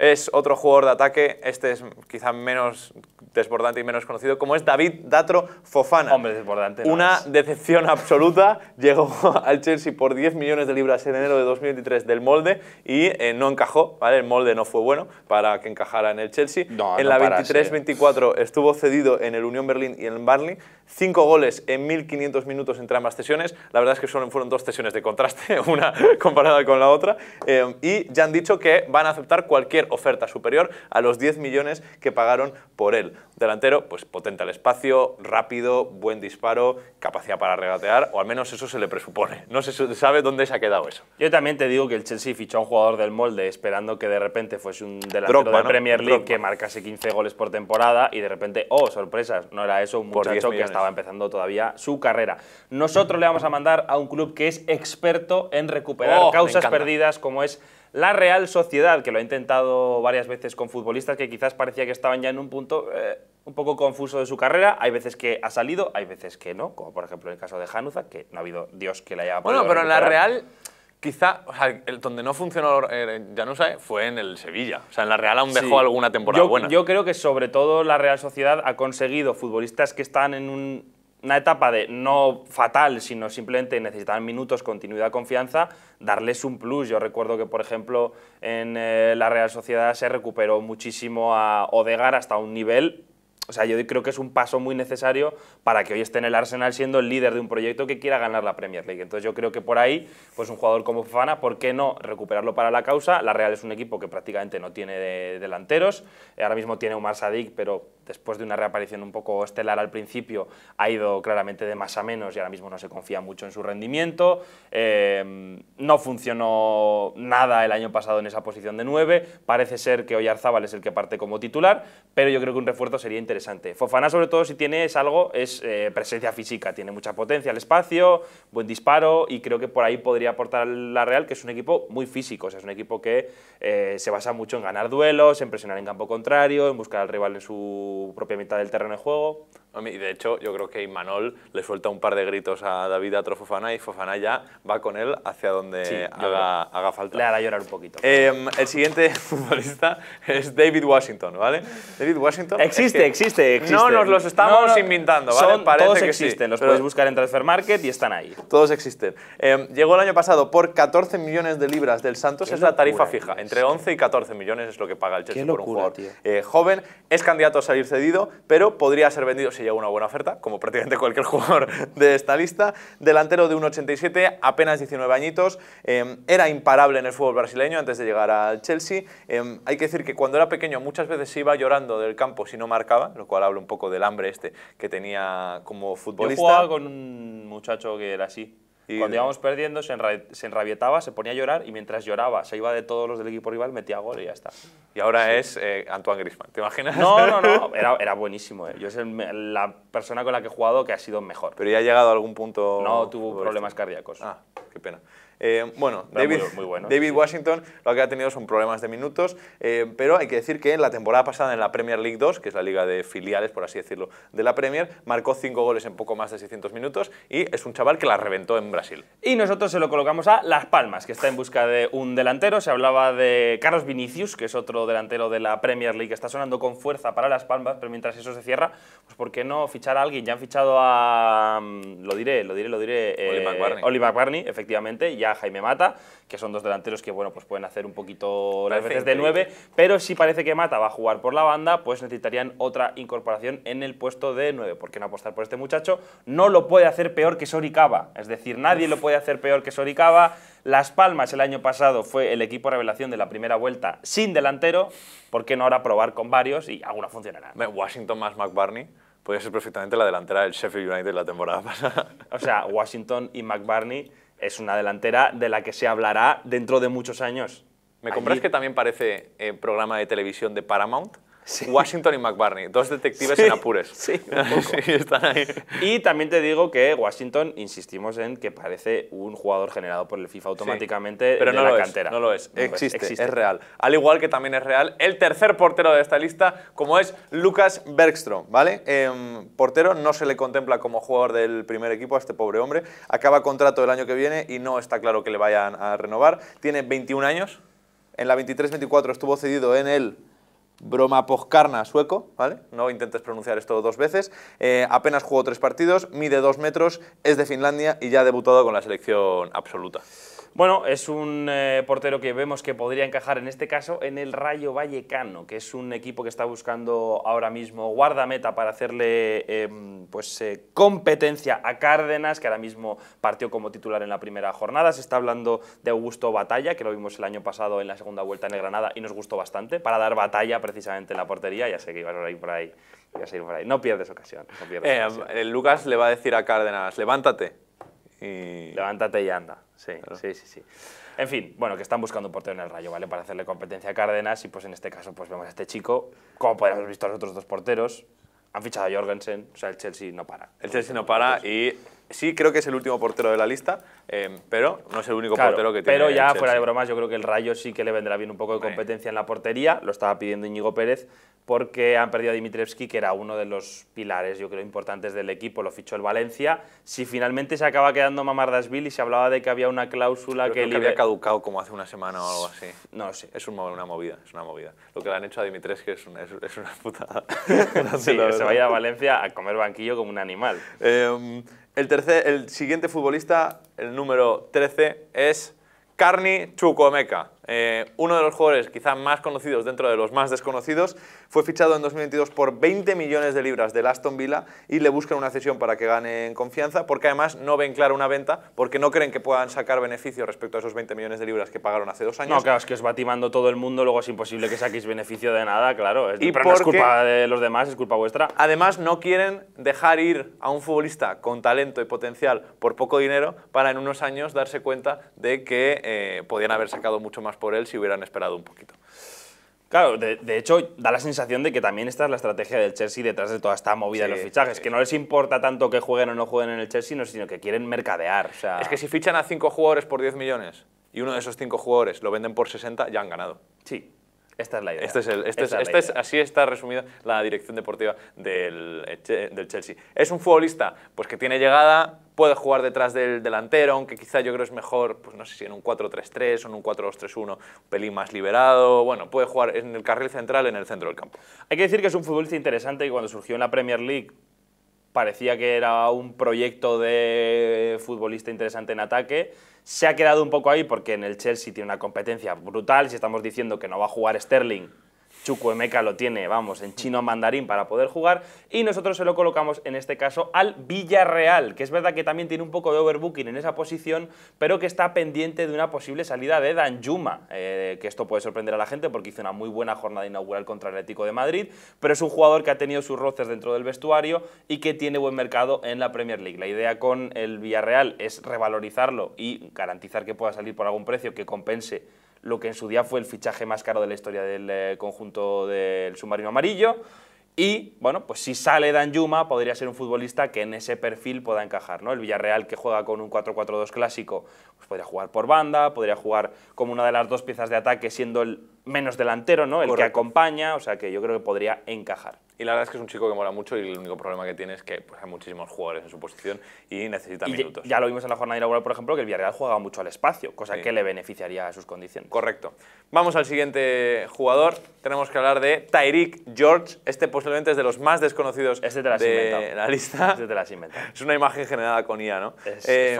es otro jugador de ataque, este es quizá menos desbordante y menos conocido, como es David Datro Fofana. Hombre, desbordante. Una decepción absoluta, llegó al Chelsea por 10 millones de libras en enero de 2023 del molde y eh, no encajó, ¿vale? El molde no fue bueno para que encajara en el Chelsea. en la 23-24 estuvo cedido en el Unión Berlín y en el Barley, cinco goles en 1.500 minutos entre ambas sesiones, la verdad es que solo fueron dos sesiones de contraste, una comparada con la otra, eh, y ya han dicho que van a aceptar cualquier oferta superior a los 10 millones que pagaron por él. Delantero, pues potente al espacio, rápido, buen disparo, capacidad para regatear, o al menos eso se le presupone. No se sabe dónde se ha quedado eso. Yo también te digo que el Chelsea fichó a un jugador del molde esperando que de repente fuese un delantero de Premier League que marcase 15 goles por temporada y de repente, oh, sorpresas, no era eso, un muchacho que estaba empezando todavía su carrera. Nosotros le vamos a mandar a un club que es experto en recuperar oh, causas perdidas como es la Real Sociedad, que lo ha intentado varias veces con futbolistas que quizás parecía que estaban ya en un punto eh, un poco confuso de su carrera. Hay veces que ha salido, hay veces que no, como por ejemplo en el caso de Hanuza, que no ha habido Dios que la haya Bueno, pero en la Real quizá, o sea, donde no funcionó Januzaj eh, fue en el Sevilla. O sea, en la Real aún dejó alguna temporada buena. Yo creo que sobre todo la Real Sociedad ha conseguido futbolistas que están en un una etapa de no fatal, sino simplemente necesitaban minutos, continuidad, confianza, darles un plus. Yo recuerdo que, por ejemplo, en eh, la Real Sociedad se recuperó muchísimo a Odegar hasta un nivel o sea, yo creo que es un paso muy necesario para que hoy esté en el Arsenal siendo el líder de un proyecto que quiera ganar la Premier League. Entonces yo creo que por ahí, pues un jugador como Fofana, ¿por qué no recuperarlo para la causa? La Real es un equipo que prácticamente no tiene delanteros. Ahora mismo tiene un Sadik, pero después de una reaparición un poco estelar al principio, ha ido claramente de más a menos y ahora mismo no se confía mucho en su rendimiento. Eh, no funcionó nada el año pasado en esa posición de 9. Parece ser que hoy Arzábal es el que parte como titular, pero yo creo que un refuerzo sería interesante. Fofana, sobre todo, si tiene es algo, es eh, presencia física. Tiene mucha potencia al espacio, buen disparo y creo que por ahí podría aportar la Real, que es un equipo muy físico. es un equipo que eh, se basa mucho en ganar duelos, en presionar en campo contrario, en buscar al rival en su propia mitad del terreno de juego, y de hecho, yo creo que Manol le suelta un par de gritos a David Atrofofana y Fofana ya va con él hacia donde haga, falta. Le hará llorar un poquito. Em, el siguiente futbolista es David Washington, ¿vale? David Washington. Existe, existe, existe. No nos los estamos inventando, ¿vale? todos existen, los puedes buscar en Transfer Market y están ahí. Todos existen. Em, llegó el año pasado por 14 millones de libras del Santos, es la tarifa fija. Entre 11 y 14 millones es lo que paga el Chelsea por un eh, joven. Es candidato a salir cedido, pero podría ser vendido se una buena oferta, como prácticamente cualquier jugador de esta lista. Delantero de 1,87, apenas 19 añitos, em, era imparable en el fútbol brasileño antes de llegar al Chelsea. Em, hay que decir que cuando era pequeño muchas veces iba llorando del campo si no marcaba, lo cual habla un poco del hambre este que tenía como futbolista. Yo jugaba con un muchacho que era así, cuando íbamos perdiendo, se, enrabietaba, se ponía a llorar y mientras lloraba, se iba de todos los del equipo rival, metía gol y ya está. Y ahora es eh, Antoine Griezmann, ¿te imaginas? No, no, no, era, buenísimo. Eh. Yo es la persona con la que he jugado que ha sido mejor. Pero ya ha llegado a algún punto. No, tuvo problemas cardíacos. Ah, qué pena. Eh, bueno, David, muy, bueno, David Washington lo que ha tenido son problemas de minutos, eh, pero hay que decir que en la temporada pasada en la Premier League 2, que es la liga de filiales, por así decirlo, de la Premier, marcó 5 goles en poco más de 600 minutos y es un chaval que la reventó en Brasil. Y nosotros se lo colocamos a Las Palmas, que está en busca de un delantero. Se hablaba de Carlos Vinicius, que es otro delantero de la Premier League, que está sonando con fuerza para Las Palmas, pero mientras eso se cierra, pues ¿por qué no fichar a alguien? Ya han fichado a... Mm, lo diré, lo diré, lo diré... Oli eh, McBarney. efectivamente, ya Jaime Mata, que son dos delanteros que bueno, pues pueden hacer un poquito las veces de 9, pero si parece que Mata va a jugar por la banda, pues necesitarían otra incorporación en el puesto de 9. ¿Por qué no apostar por este muchacho? No lo puede hacer peor que Soricaba, es decir, nadie lo puede hacer peor que Soricaba. Las Palmas el año pasado fue el equipo revelación de la primera vuelta sin delantero, ¿por qué no ahora probar con varios y alguna funcionará? Washington más McBurney puede ser perfectamente la delantera del Sheffield United la temporada pasada. O sea, Washington y McBurney es una delantera de la que se hablará dentro de muchos años. ¿Me compras que también parece eh, programa de televisión de Paramount? Washington y McBurney, dos detectives en apures. Sí, y, y también te digo que Washington, insistimos en que parece un jugador generado por el FIFA automáticamente pero no la cantera. Es, no lo es, existe, es, real. Al igual que también es real el tercer portero de esta lista, como es Lucas Bergstrom, ¿vale? Em, portero, no se le contempla como jugador del primer equipo a este pobre hombre. Acaba contrato el año que viene y no está claro que le vayan a renovar. Tiene 21 años. En la 23-24 estuvo cedido en el Broma postkarna sueco, ¿vale? No intentes pronunciar esto dos veces. Eh, apenas jugó tres partidos, mide dos metros, es de Finlandia y ya ha debutado con la selección absoluta. Bueno, es un eh, portero que vemos que podría encajar en este caso en el Rayo Vallecano, que es un equipo que está buscando ahora mismo guardameta para hacerle em, pues, eh, competencia a Cárdenas, que ahora mismo partió como titular en la primera jornada. Se está hablando de Augusto Batalla, que lo vimos el año pasado en la segunda vuelta en el Granada y nos gustó bastante, para dar batalla precisamente en la portería. Ya sé que iba a ir por ahí, por ahí. No pierdes ocasión. No pierdes eh, ocasión. Lucas le va a decir a Cárdenas, levántate Levántate y anda. Sí, sí, sí, sí. En fin, bueno, que están buscando un portero en el Rayo, ¿vale? Para hacerle competencia a Cárdenas y pues en este caso pues vemos a este chico, como podríamos haber visto los otros dos porteros, han fichado a Jorgensen, o sea, el Chelsea no para. El Chelsea no para y Sí, creo que es el último portero de la lista, eh, pero no es el único portero que tiene. Pero ya, fuera de bromas, yo creo que el Rayo sí que le vendrá bien un poco de competencia en la portería. Lo estaba pidiendo Íñigo Pérez porque han perdido a Dimitrevski, que era uno de los pilares, yo creo, importantes del equipo. Lo fichó el Valencia. Si finalmente se acaba quedando Mamardasville y se hablaba de que había una cláusula que, creo había caducado como hace una semana o algo así. No sé. Sí. Es una movida, es una movida. Lo que le han hecho a Dimitrescu es una, es una sí, se va a ir a Valencia a comer banquillo como un animal. Eh, el, siguiente futbolista, el número 13, es Carni Chukwuemeka. Eh, uno de los jugadores quizá más conocidos dentro de los más desconocidos, fue fichado en 2022 por 20 millones de libras del Aston Villa y le buscan una cesión para que gane confianza, porque además no ven clara una venta, porque no creen que puedan sacar beneficio respecto a esos 20 millones de libras que pagaron hace dos años. No, claro, es que os va todo el mundo, luego es imposible que saquéis beneficio de nada, claro. y pero no es culpa de los demás, es culpa vuestra. Además, no quieren dejar ir a un futbolista con talento y potencial por poco dinero para en unos años darse cuenta de que eh, podían haber sacado mucho más por él si hubieran esperado un poquito. Claro, de, hecho, da la sensación de que también está la estrategia del Chelsea detrás de toda esta movida de los fichajes, que no les importa tanto que jueguen o no jueguen en el Chelsea, sino que quieren mercadear. Es que si fichan a cinco jugadores por 10 millones y uno de esos cinco jugadores lo venden por 60, ya han ganado. Sí, esta es la idea. así está resumida la dirección deportiva del, del Chelsea. ¿Es un futbolista? Pues que tiene llegada, puede jugar detrás del delantero, aunque quizá yo creo es mejor, pues no sé si en un 4-3-3 o en un 4-2-3-1, un pelín más liberado, bueno, puede jugar en el carril central, en el centro del campo. Hay que decir que es un futbolista interesante y cuando surgió en la Premier League parecía que era un proyecto de futbolista interesante en ataque. Se ha quedado un poco ahí porque en el Chelsea tiene una competencia brutal, si estamos diciendo que no va a jugar Sterling, Chuku lo tiene, vamos, en chino mandarín para poder jugar. Y nosotros se lo colocamos, en este caso, al Villarreal, que es verdad que también tiene un poco de overbooking en esa posición, pero que está pendiente de una posible salida de Dan eh, que esto puede sorprender a la gente porque hizo una muy buena jornada inaugural contra el Atlético de Madrid, pero es un jugador que ha tenido sus roces dentro del vestuario y que tiene buen mercado en la Premier League. La idea con el Villarreal es revalorizarlo y garantizar que pueda salir por algún precio que compense lo que en su día fue el fichaje más caro de la historia del eh, conjunto del submarino amarillo. Y, bueno, pues si sale Dan Yuma, podría ser un futbolista que en ese perfil pueda encajar, ¿no? El Villarreal, que juega con un 4-4-2 clásico, pues podría jugar por banda, podría jugar como una de las dos piezas de ataque, siendo el menos delantero, ¿no? El que acompaña, o sea que yo creo que podría encajar. Y la verdad es que es un chico que mola mucho y el único problema que tiene es que pues, hay muchísimos jugadores en su posición y necesita minutos. Ya, lo vimos en la jornada inaugural, por ejemplo, que el Villarreal juega mucho al espacio, cosa que le beneficiaría a sus condiciones. Correcto. Vamos al siguiente jugador. Tenemos que hablar de Tyreek George. Este posiblemente es de los más desconocidos este la de la lista. Este te has Es una imagen generada con IA, ¿no? Es eh,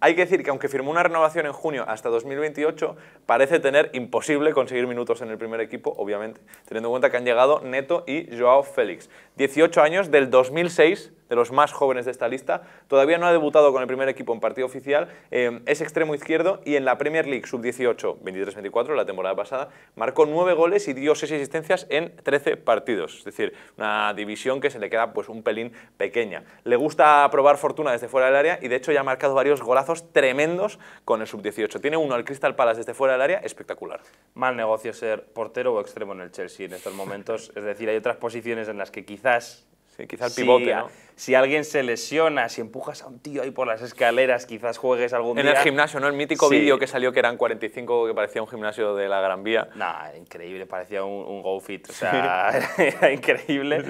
hay que decir que aunque firmó una renovación en junio hasta 2028, parece tener imposible conseguir minutos en el primer equipo, obviamente, teniendo en cuenta que han llegado Neto y Joao Félix. 18 años del 2006 de los más jóvenes de esta lista. Todavía no ha debutado con el primer equipo en partido oficial, eh, es extremo izquierdo y en la Premier League sub-18, 23-24, la temporada pasada, marcó nueve goles y dio seis asistencias en 13 partidos. Es decir, una división que se le queda pues un pelín pequeña. Le gusta probar fortuna desde fuera del área y de hecho ya ha marcado varios golazos tremendos con el sub-18. Tiene uno al Crystal Palace desde fuera del área, espectacular. Mal negocio ser portero o extremo en el Chelsea en estos momentos. es decir, hay otras posiciones en las que quizás Quizás el pivote, si, alguien se lesiona, si empujas a un tío ahí por las escaleras, quizás juegues algún en día. En el gimnasio, ¿no? El mítico vídeo que salió que eran 45, que parecía un gimnasio de la Gran Vía. Nah, increíble, parecía un, go fit, o sea, era increíble.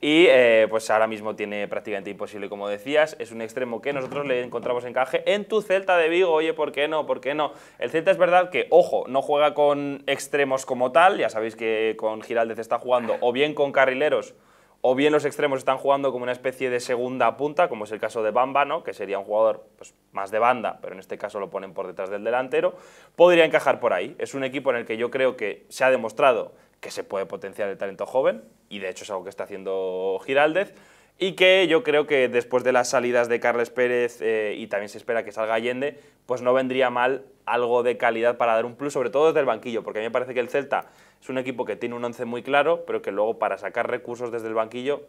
y eh, pues ahora mismo tiene prácticamente imposible, como decías. Es un extremo que nosotros le encontramos encaje en tu Celta de Vigo. Oye, ¿por qué no? ¿Por qué no? El Celta es verdad que, ojo, no juega con extremos como tal. Ya sabéis que con Giraldez está jugando o bien con carrileros o bien los extremos están jugando como una especie de segunda punta, como es el caso de Bamba, que sería un jugador pues, más de banda, pero en este caso lo ponen por detrás del delantero, podría encajar por ahí. Es un equipo en el que yo creo que se ha demostrado que se puede potenciar el talento joven, y de hecho es algo que está haciendo Giraldez, y que yo creo que después de las salidas de Carles Pérez, eh, y también se espera que salga Allende, pues no vendría mal algo de calidad para dar un plus, sobre todo desde el banquillo, porque a mí me parece que el Celta es un equipo que tiene un once muy claro, pero que luego para sacar recursos desde el banquillo,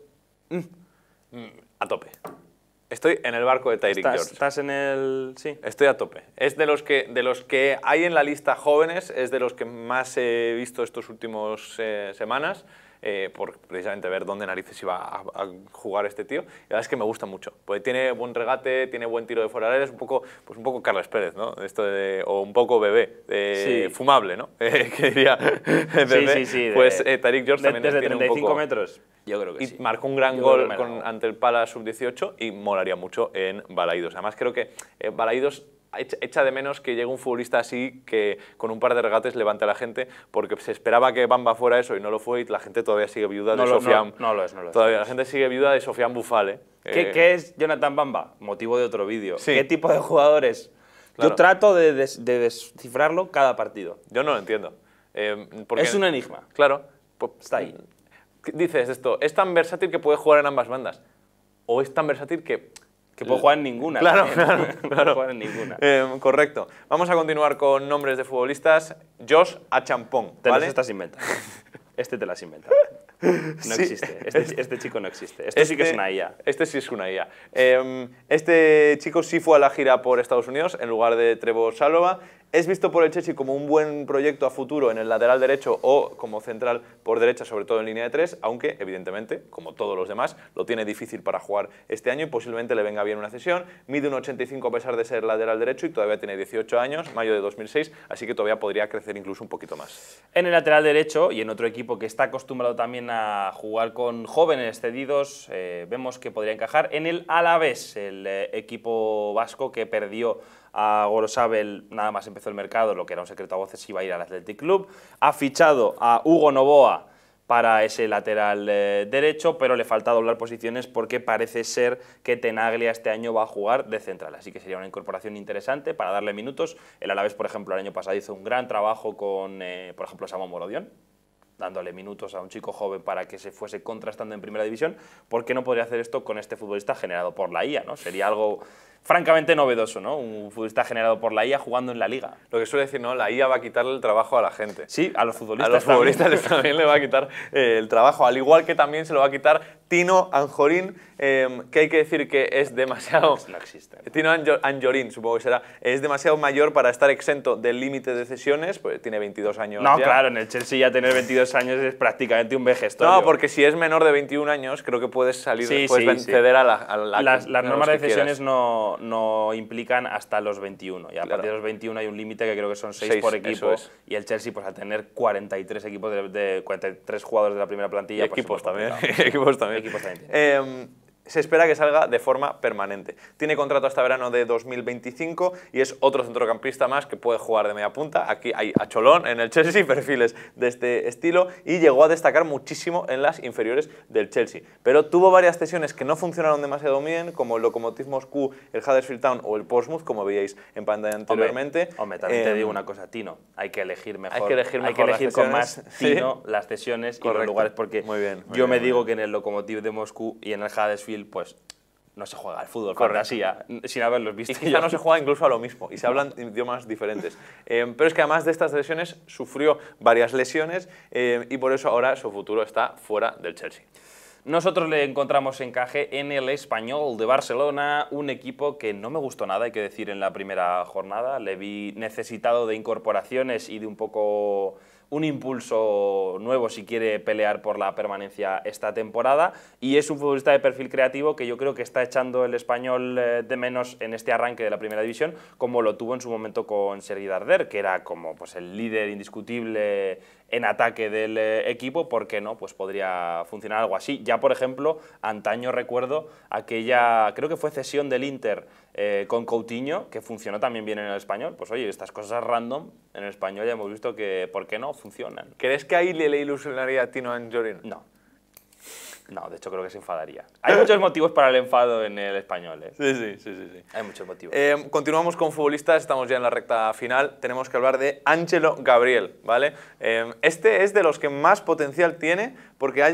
mm, a tope. Estoy en el barco de Tyreek estás, Estás en el... Sí. Estoy a tope. Es de los, que, de los que hay en la lista jóvenes, es de los que más he visto estos últimos eh, semanas. Eh, por precisamente ver dónde narices iba a, jugar este tío. la verdad es que me gusta mucho, porque tiene buen regate, tiene buen tiro de fuera es un poco, pues un poco Carlos Pérez, ¿no? Esto o un poco bebé, fumable, ¿no? Eh, que diría bebé. Sí, sí, pues eh, Tarik George también desde tiene 35 un poco, metros. Yo creo que y Marcó un gran gol ante el Pala Sub-18 y molaría mucho en Balaidos. Además creo que Balaidos echa de menos que llegue un futbolista así que con un par de regates levante a la gente, porque se esperaba que Bamba fuera eso y no lo fue y la gente todavía sigue viuda de No, lo es, no lo es. Todavía la gente sigue viuda de Sofian Bufale. ¿eh? Eh, ¿Qué, es Jonathan Bamba? Motivo de otro vídeo. ¿Qué tipo de jugadores? es? Yo trato de, descifrarlo cada partido. Yo no lo entiendo. Eh, porque, es un enigma. Claro. Está ahí. Dices esto, es tan versátil que puede jugar en ambas bandas. O es tan versátil que que puedo jugar en ninguna. Claro, claro, claro. en ninguna. Eh, correcto. Vamos a continuar con nombres de futbolistas. Josh Achampón. Te ¿vale? las estás inventando. Este te las inventa. No existe. Este, este, chico no existe. Este, sí que es este una IA. Este sí es una IA. Em, este chico sí fue a la gira por Estados Unidos en lugar de Trevor Sálova. Es visto por el Chechi como un buen proyecto a futuro en el lateral derecho o como central por derecha, sobre todo en línea de tres, aunque evidentemente, como todos los demás, lo tiene difícil para jugar este año y posiblemente le venga bien una cesión. Mide un 85 a pesar de ser lateral derecho y todavía tiene 18 años, mayo de 2006, así que todavía podría crecer incluso un poquito más. En el lateral derecho y en otro equipo que está acostumbrado también a jugar con jóvenes cedidos, eh, vemos que podría encajar en el Alavés, el eh, equipo vasco que perdió a Gorosabel, nada más empezó el mercado, lo que era un secreto a voces, iba a ir al Athletic Club. Ha fichado a Hugo Novoa para ese lateral eh, derecho, pero le falta doblar posiciones porque parece ser que Tenaglia este año va a jugar de central, así que sería una incorporación interesante para darle minutos. El Alavés, por ejemplo, el año pasado hizo un gran trabajo con, eh, por ejemplo, Samuel Morodión, dándole minutos a un chico joven para que se fuese contrastando en primera división, ¿por qué no podría hacer esto con este futbolista generado por la IA? ¿no? Sería algo francamente novedoso, ¿no? Un futbolista generado por la IA jugando en la liga. Lo que suele decir, ¿no? La IA va a quitarle el trabajo a la gente. Sí, a los futbolistas. A los también. futbolistas también le va a quitar eh, el trabajo, al igual que también se lo va a quitar Tino Anjorín, em, que hay que decir que es demasiado... No existe, Tino Anjorín, supongo que será. Es demasiado mayor para estar exento del límite de cesiones, pues tiene 22 años No, claro, en el Chelsea ya tener 22 años es prácticamente un vejestorio. No, porque si es menor de 21 años, creo que puedes salir, sí, puedes ceder a la... las, normas de cesiones no, implican hasta los 21, y a partir de los 21 hay un límite que creo que son 6, por equipo, y el Chelsea, pues al tener 43 equipos de, 43 jugadores de la primera plantilla... Pues, equipos también, equipos también equipos también tienen. Em, eh, se espera que salga de forma permanente. Tiene contrato hasta verano de 2025 y es otro centrocampista más que puede jugar de media punta. Aquí hay a Cholón en el Chelsea, perfiles de este estilo, y llegó a destacar muchísimo en las inferiores del Chelsea. Pero tuvo varias cesiones que no funcionaron demasiado bien, como el Lokomotiv Moscú, el Huddersfield Town o el Portsmouth, como veíais en pantalla anteriormente. Hombre, también te em, digo una cosa, Tino, hay que elegir mejor. Hay que elegir, hay que elegir con más Tino las cesiones y los lugares, porque yo me digo que en el Lokomotiv de Moscú y en el Huddersfield pues no se juega al fútbol fantasía sin haberlos visto. Y quizá no se juega incluso a lo mismo y se hablan idiomas diferentes. Eh, pero es que además de estas lesiones sufrió varias lesiones eh, y por eso ahora su futuro está fuera del Chelsea. Nosotros le encontramos encaje en el Español de Barcelona, un equipo que no me gustó nada, hay que decir, en la primera jornada. Le vi necesitado de incorporaciones y de un poco un impulso nuevo si quiere pelear por la permanencia esta temporada y es un futbolista de perfil creativo que yo creo que está echando el español eh, de menos en este arranque de la primera división como lo tuvo en su momento con Sergi Darder, que era como pues, el líder indiscutible en ataque del eh, equipo, ¿por qué no? Pues podría funcionar algo así. Ya, por ejemplo, antaño recuerdo aquella, creo que fue cesión del Inter eh, con Coutinho, que funcionó también bien en el español. Pues oye, estas cosas random en el español ya hemos visto que, ¿por qué no? Funcionan. ¿Crees que ahí le ilusionaría a Tino Angiorino? No. No, de hecho creo que se enfadaría. Hay muchos motivos para el enfado en el español. ¿eh? Sí, sí, sí, sí, Hay muchos motivos. Eh, continuamos con futbolistas, estamos ya en la recta final. Tenemos que hablar de Ángelo Gabriel, ¿vale? Eh, este es de los que más potencial tiene porque ha,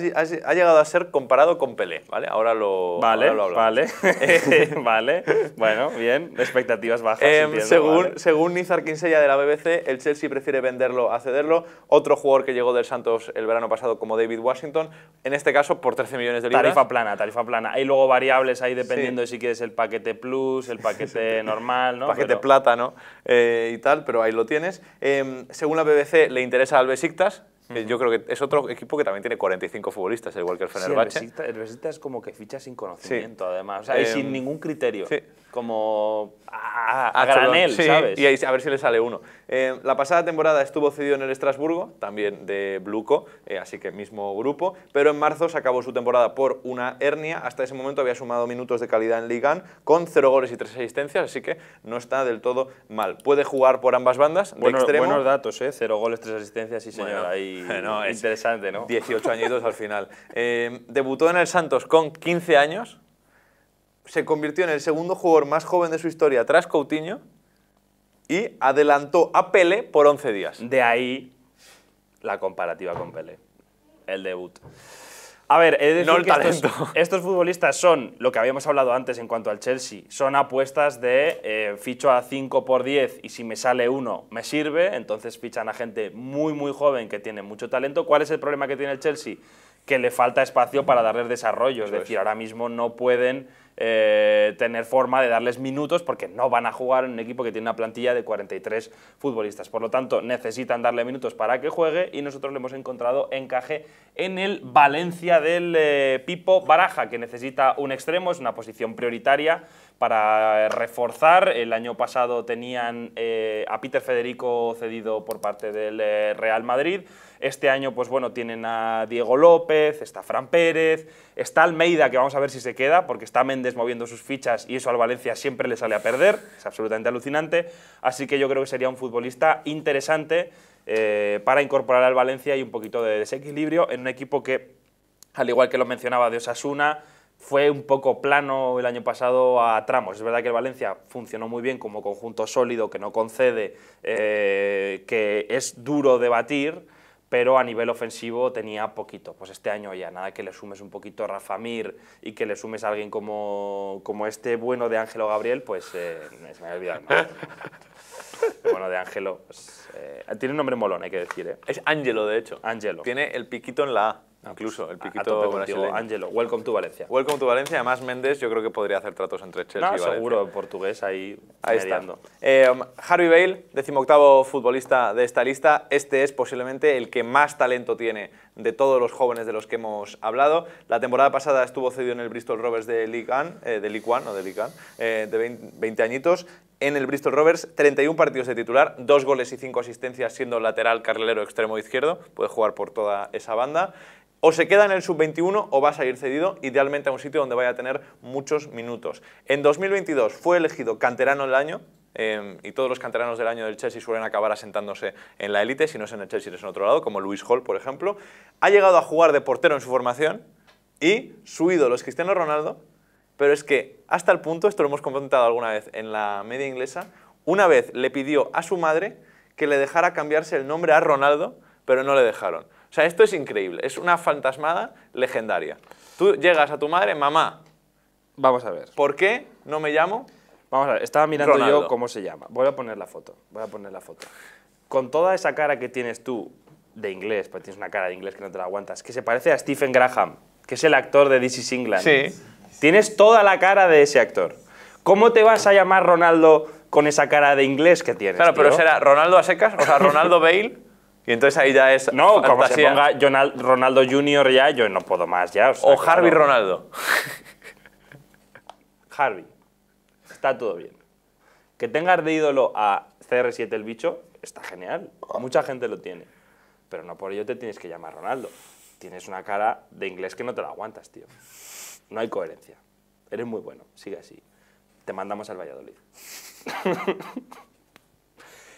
llegado a ser comparado con Pelé, ¿vale? Ahora lo, vale, Vale, vale, bueno, bien, expectativas bajas. Em, según, según Nizar Quinsella de la BBC, el Chelsea prefiere venderlo a cederlo. Otro jugador que llegó del Santos el verano pasado como David Washington, en este caso por 13 millones de libras. Tarifa plana, tarifa plana. Hay luego variables ahí dependiendo de si quieres el paquete plus, el paquete normal, ¿no? Paquete plata, ¿no? Eh, y tal, pero ahí lo tienes. Em, según la BBC le interesa al Besiktas, yo creo que es otro equipo que también tiene 45 futbolistas, igual que el Fenerbahce. el, Besiktas es como que ficha sin conocimiento, además, y eh, sin ningún criterio como a, ah, granel, ¿sabes? Y a ver si le sale uno. Eh, la pasada temporada estuvo cedido en el Estrasburgo, también de Bluco, eh, así que mismo grupo, pero en marzo se acabó su temporada por una hernia. Hasta ese momento había sumado minutos de calidad en Ligan con cero goles y tres asistencias, así que no está del todo mal. Puede jugar por ambas bandas, de extremo. Buenos datos, ¿eh? 0 goles, tres asistencias, sí señor, ahí no, interesante, ¿no? 18 añitos al final. Eh, debutó en el Santos con 15 años, se convirtió en el segundo jugador más joven de su historia tras Coutinho y adelantó a Pele por 11 días. De ahí la comparativa con Pele, el debut. A ver, he que Estos, futbolistas son, lo que habíamos hablado antes en cuanto al Chelsea, son apuestas de eh, ficho a 5 por 10 y si me sale uno me sirve, entonces fichan a gente muy muy joven que tiene mucho talento. ¿Cuál es el problema que tiene el Chelsea? Que le falta espacio para darles desarrollo, es decir, ahora mismo no pueden eh, tener forma de darles minutos porque no van a jugar en un equipo que tiene una plantilla de 43 futbolistas. Por lo tanto, necesitan darle minutos para que juegue y nosotros le hemos encontrado encaje en el Valencia del eh, Pipo Baraja, que necesita un extremo, es una posición prioritaria para reforzar. El año pasado tenían eh, a Peter Federico cedido por parte del Real Madrid. Este año, pues bueno, tienen a Diego López, está Fran Pérez, está Almeida, que vamos a ver si se queda, porque está Mendes desmoviendo sus fichas y eso al Valencia siempre le sale a perder, es absolutamente alucinante, así que yo creo que sería un futbolista interesante eh, para incorporar al Valencia y un poquito de desequilibrio en un equipo que, al igual que lo mencionaba de Osasuna, fue un poco plano el año pasado a tramos. Es verdad que el Valencia funcionó muy bien como conjunto sólido que no concede, eh, que es duro de batir, pero a nivel ofensivo tenía poquito. Pues este año ya, nada que le sumes un poquito a Rafa Mir y que le sumes a alguien como, este bueno de Ángelo Gabriel, pues eh, se me ha olvidado. bueno de Ángelo, pues, eh, tiene un nombre molón, hay que decir. ¿eh? Es Ángelo, de hecho. Ángelo. Tiene el piquito en la A. Ah, pues, Incluso el piquito brasileño. Ángelo, welcome to Valencia. Welcome to Valencia. Además, Méndez yo creo que podría hacer tratos entre Chelsea y Valencia. seguro, portugués ahí, ahí está. Eh, um, Bale, decimoctavo futbolista de esta lista. Este es posiblemente el que más talento tiene de todos los jóvenes de los que hemos hablado. La temporada pasada estuvo cedido en el Bristol Rovers de League One, eh, de League no de League One, eh, de 20, 20 añitos en el Bristol Rovers, 31 partidos de titular, 2 goles y 5 asistencias siendo lateral, carrilero, extremo izquierdo, puede jugar por toda esa banda o se queda en el sub-21 o va a salir cedido, idealmente a un sitio donde vaya a tener muchos minutos. En 2022 fue elegido canterano del año, eh, y todos los canteranos del año del Chelsea suelen acabar asentándose en la élite, si no es en el Chelsea es en otro lado, como Luis Hall, por ejemplo, ha llegado a jugar de portero en su formación y su ídolo es Cristiano Ronaldo, pero es que hasta el punto, esto lo hemos comentado alguna vez en la media inglesa, una vez le pidió a su madre que le dejara cambiarse el nombre a Ronaldo, pero no le dejaron sea, esto es increíble, es una fantasmada legendaria. Tú llegas a tu madre, mamá. Vamos a ver. ¿Por qué no me llamo? Vamos a ver, estaba mirando yo cómo se llama. Voy a poner la foto, voy a poner la foto. Con toda esa cara que tienes tú de inglés, porque tienes una cara de inglés que no te la aguantas, que se parece a Stephen Graham, que es el actor de This is England. Sí. Tienes toda la cara de ese actor. ¿Cómo te vas a llamar Ronaldo con esa cara de inglés que tienes? Claro, pero será Ronaldo a secas, o sea, Ronaldo Bale. Y entonces ahí ya es. No, como se ponga Ronaldo Junior ya, yo no puedo más ya. O, Harvey Ronaldo. Harvey. Está todo bien. Que tengas de ídolo a CR7 el bicho, está genial. Mucha gente lo tiene. Pero no por ello te tienes que llamar Ronaldo. Tienes una cara de inglés que no te la aguantas, tío. No hay coherencia. Eres muy bueno, sigue así. Te mandamos al Valladolid.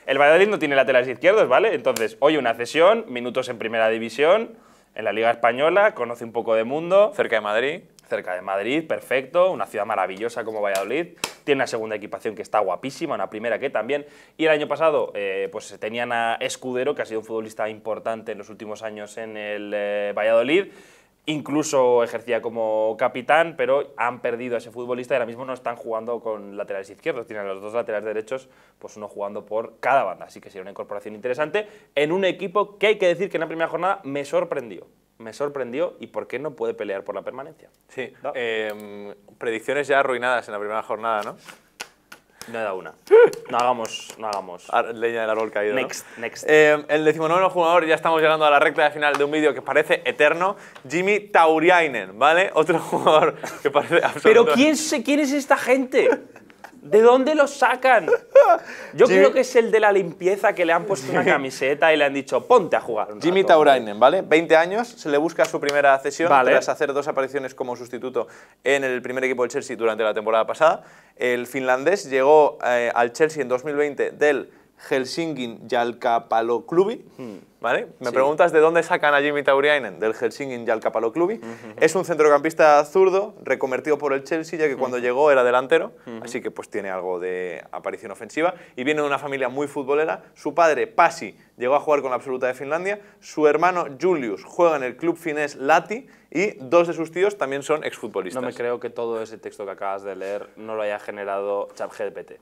El Valladolid no tiene laterales izquierdos, ¿vale? Entonces, hoy una cesión, minutos en primera división, en la Liga Española, conoce un poco de mundo. Cerca de Madrid. Cerca de Madrid, perfecto, una ciudad maravillosa como Valladolid. Tiene una segunda equipación que está guapísima, una primera que también. Y el año pasado, pues pues tenían a Escudero, que ha sido un futbolista importante en los últimos años en el eh, Valladolid incluso ejercía como capitán, pero han perdido a ese futbolista y ahora mismo no están jugando con laterales izquierdos, tienen los dos laterales derechos, pues uno jugando por cada banda, así que sería una incorporación interesante en un equipo que hay que decir que en la primera jornada me sorprendió. Me sorprendió y por qué no puede pelear por la permanencia. Sí, em, predicciones ya arruinadas en la primera jornada, ¿no? No he una. No hagamos, no hagamos. leña del árbol caído. Next, next. Eh, el decimonoveno jugador, ya estamos llegando a la recta final de un vídeo que parece eterno. Jimmy Tauriainen, ¿vale? Otro jugador que parece ¿Pero quién, se, quién es esta gente? ¿De dónde lo sacan? Yo creo que es el de la limpieza que le han puesto una camiseta y le han dicho, ponte a jugar. Jimmy Taurainen, ¿vale? 20 años, se le busca su primera cesión tras hacer dos apariciones como sustituto en el primer equipo del Chelsea durante la temporada pasada. El finlandés llegó eh, al Chelsea en 2020 del Helsingin Jalkapaloklubi. Hmm. ¿Vale? Me preguntas de dónde sacan a Jimmy Tauriainen, del Helsingin Jalkapaloklubi. klubi Es un centrocampista zurdo, reconvertido por el Chelsea, ya que cuando llegó era delantero, así que pues tiene algo de aparición ofensiva. Y viene de una familia muy futbolera. Su padre, Pasi, llegó a jugar con la absoluta de Finlandia. Su hermano, Julius, juega en el club finés Lati. Y dos de sus tíos también son exfutbolistas. No me creo que todo ese texto que acabas de leer no lo haya generado ChatGPT.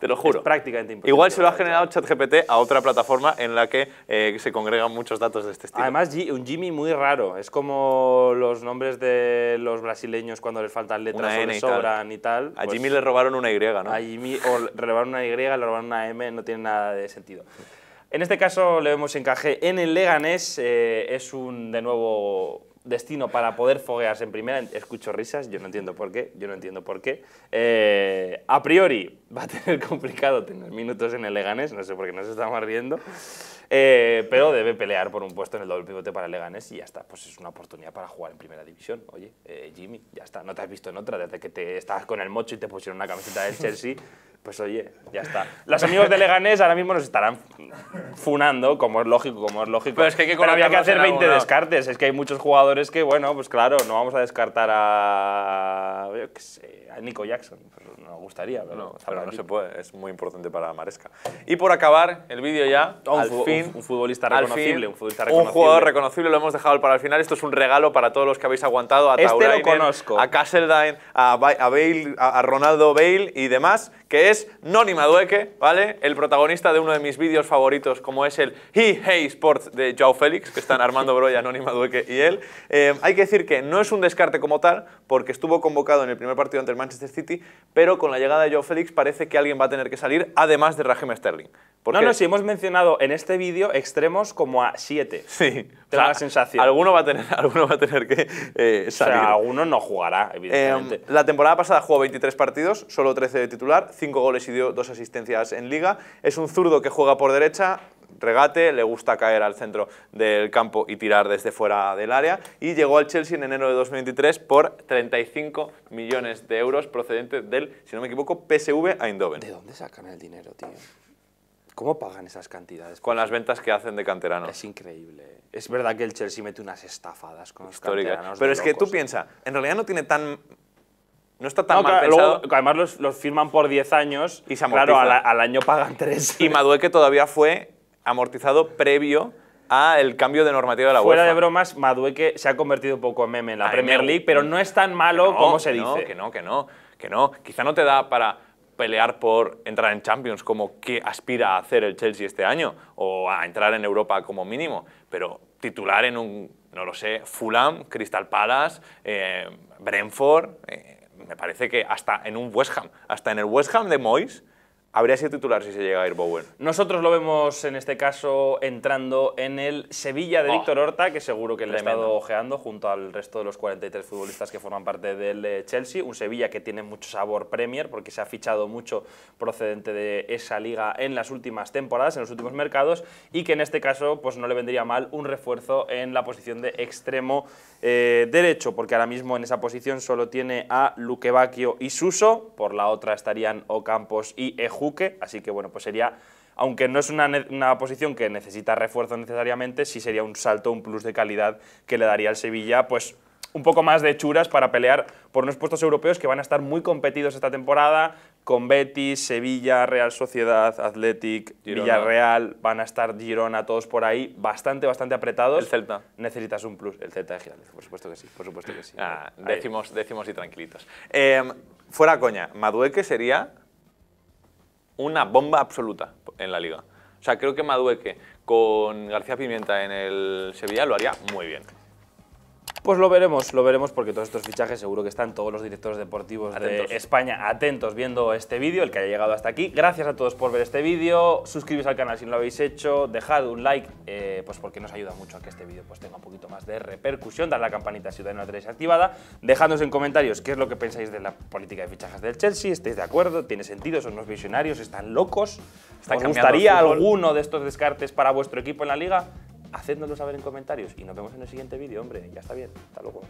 Te lo juro. Es prácticamente Igual se lo ha generado ChatGPT a otra plataforma en la que eh, se congregan muchos datos de este estilo. Además, un Jimmy muy raro. Es como los nombres de los brasileños cuando les faltan letras o les sobran y tal. A pues Jimmy le robaron una Y, ¿no? A Jimmy le robaron una Y, le robaron una M, no tiene nada de sentido. En este caso le vemos encaje en el Leganés. Eh, es un, de nuevo, destino para poder foguearse en primera, escucho risas, yo no entiendo por qué, yo no entiendo por qué. Eh, a priori va a tener complicado tener minutos en el Leganés, no sé por qué nos estamos riendo, eh, pero debe pelear por un puesto en el doble pivote para el Leganés y ya está, pues es una oportunidad para jugar en primera división. Oye, eh, Jimmy, ya está, no te has visto en otra desde que te estabas con el mocho y te pusieron una camiseta del Chelsea pues oye, ya está. Los amigos de Leganés ahora mismo nos estarán funando, como es lógico, como es lógico. Pero es que, hay que había que hacer 20 descartes. Es que hay muchos jugadores que, bueno, pues claro, no vamos a descartar a, sé, a Nico Jackson. Pues no nos gustaría, pero no, se puede. Es muy importante para Maresca. Y por acabar el vídeo ya, oh, al un, fin, un, futbolista reconocible, un futbolista reconocible. Un jugador reconocible, lo hemos dejado para el final. Esto es un regalo para todos los que habéis aguantado a este lo conozco. a a, Bale, a, Ronaldo Bale y demás, que es Noni Madueque, ¿vale? El protagonista de uno de mis vídeos favoritos, como es el He Hey Sports de Joe Félix, que están Armando Broya, Noni Dueque y él. Eh, hay que decir que no es un descarte como tal, porque estuvo convocado en el primer partido ante el Manchester City, pero con la llegada de Joe Félix parece que alguien va a tener que salir, además de Raheem Sterling. No, no, si hemos mencionado en este vídeo extremos como a siete. Sí. Te la sensación. Alguno va a tener, alguno va a tener que salir. Eh, o sea, alguno no jugará, eh, evidentemente. la temporada pasada jugó 23 partidos, solo 13 de titular, 5 Luego goles y dos asistencias en liga. Es un zurdo que juega por derecha, regate, le gusta caer al centro del campo y tirar desde fuera del área. Y llegó al Chelsea en enero de 2023 por 35 millones de euros procedente del, si no me equivoco, PSV Eindhoven. ¿De dónde sacan el dinero, tío? ¿Cómo pagan esas cantidades? Con las ventas que hacen de Canterano. Es increíble. Es verdad que el Chelsea mete unas estafadas con los canteranos. Pero es que tú ¿eh? piensas, en realidad no tiene tan no está tan mal además los, firman por 10 años y se Claro, al, año pagan 3. Y Madueque todavía fue amortizado previo a el cambio de normativa de la Fuera UEFA. Fuera de bromas, Madueque se ha convertido un poco en meme en la Premier League, pero no es tan malo como se dice. No, que no, que no, que no. Quizá no te da para pelear por entrar en Champions como que aspira a hacer el Chelsea este año o a entrar en Europa como mínimo, pero titular en un, no lo sé, Fulham, Crystal Palace, eh, Brentford... Eh, me parece que hasta en un West Ham, hasta en el West Ham de Mois Habría sido titular si se llega a ir Bowen. Nosotros lo vemos en este caso entrando en el Sevilla de oh. Víctor Horta, que seguro que le ha estado ojeando junto al resto de los 43 futbolistas que forman parte del eh, Chelsea. Un Sevilla que tiene mucho sabor Premier porque se ha fichado mucho procedente de esa liga en las últimas temporadas, en los últimos mercados, y que en este caso pues no le vendría mal un refuerzo en la posición de extremo eh, derecho, porque ahora mismo en esa posición solo tiene a Luquevaquio y Suso, por la otra estarían Ocampos y Eju así que bueno, pues sería, aunque no es una, posición que necesita refuerzo necesariamente, sí sería un salto, un plus de calidad que le daría al Sevilla, pues un poco más de churas para pelear por unos puestos europeos que van a estar muy competidos esta temporada con Betis, Sevilla, Real Sociedad, Athletic, Villarreal, van a estar Girona, todos por ahí, bastante, bastante apretados. El Celta. Necesitas un plus. El Celta de Girona, por supuesto que sí, por supuesto que sí. Ah, decimos, y tranquilitos. Em, fuera coña, Madueque sería una bomba absoluta en la liga. O sea, creo que Madueque con García Pimienta en el Sevilla lo haría muy bien. Pues lo veremos, lo veremos porque todos estos fichajes seguro que están todos los directores deportivos de España atentos viendo este vídeo, el que haya llegado hasta aquí. Gracias a todos por ver este vídeo, suscribiros al canal si no lo habéis hecho, dejad un like eh, pues porque nos ayuda mucho a que este vídeo pues tenga un poquito más de repercusión, dad la campanita si todavía no la tenéis activada, dejadnos en comentarios qué es lo que pensáis de la política de fichajes del Chelsea, estáis de acuerdo, tiene sentido, son unos visionarios, están locos, ¿Os gustaría alguno de estos descartes para vuestro equipo en la liga? Hacéndolo saber en comentarios y nos vemos en el siguiente vídeo, hombre. Ya está bien. Hasta luego.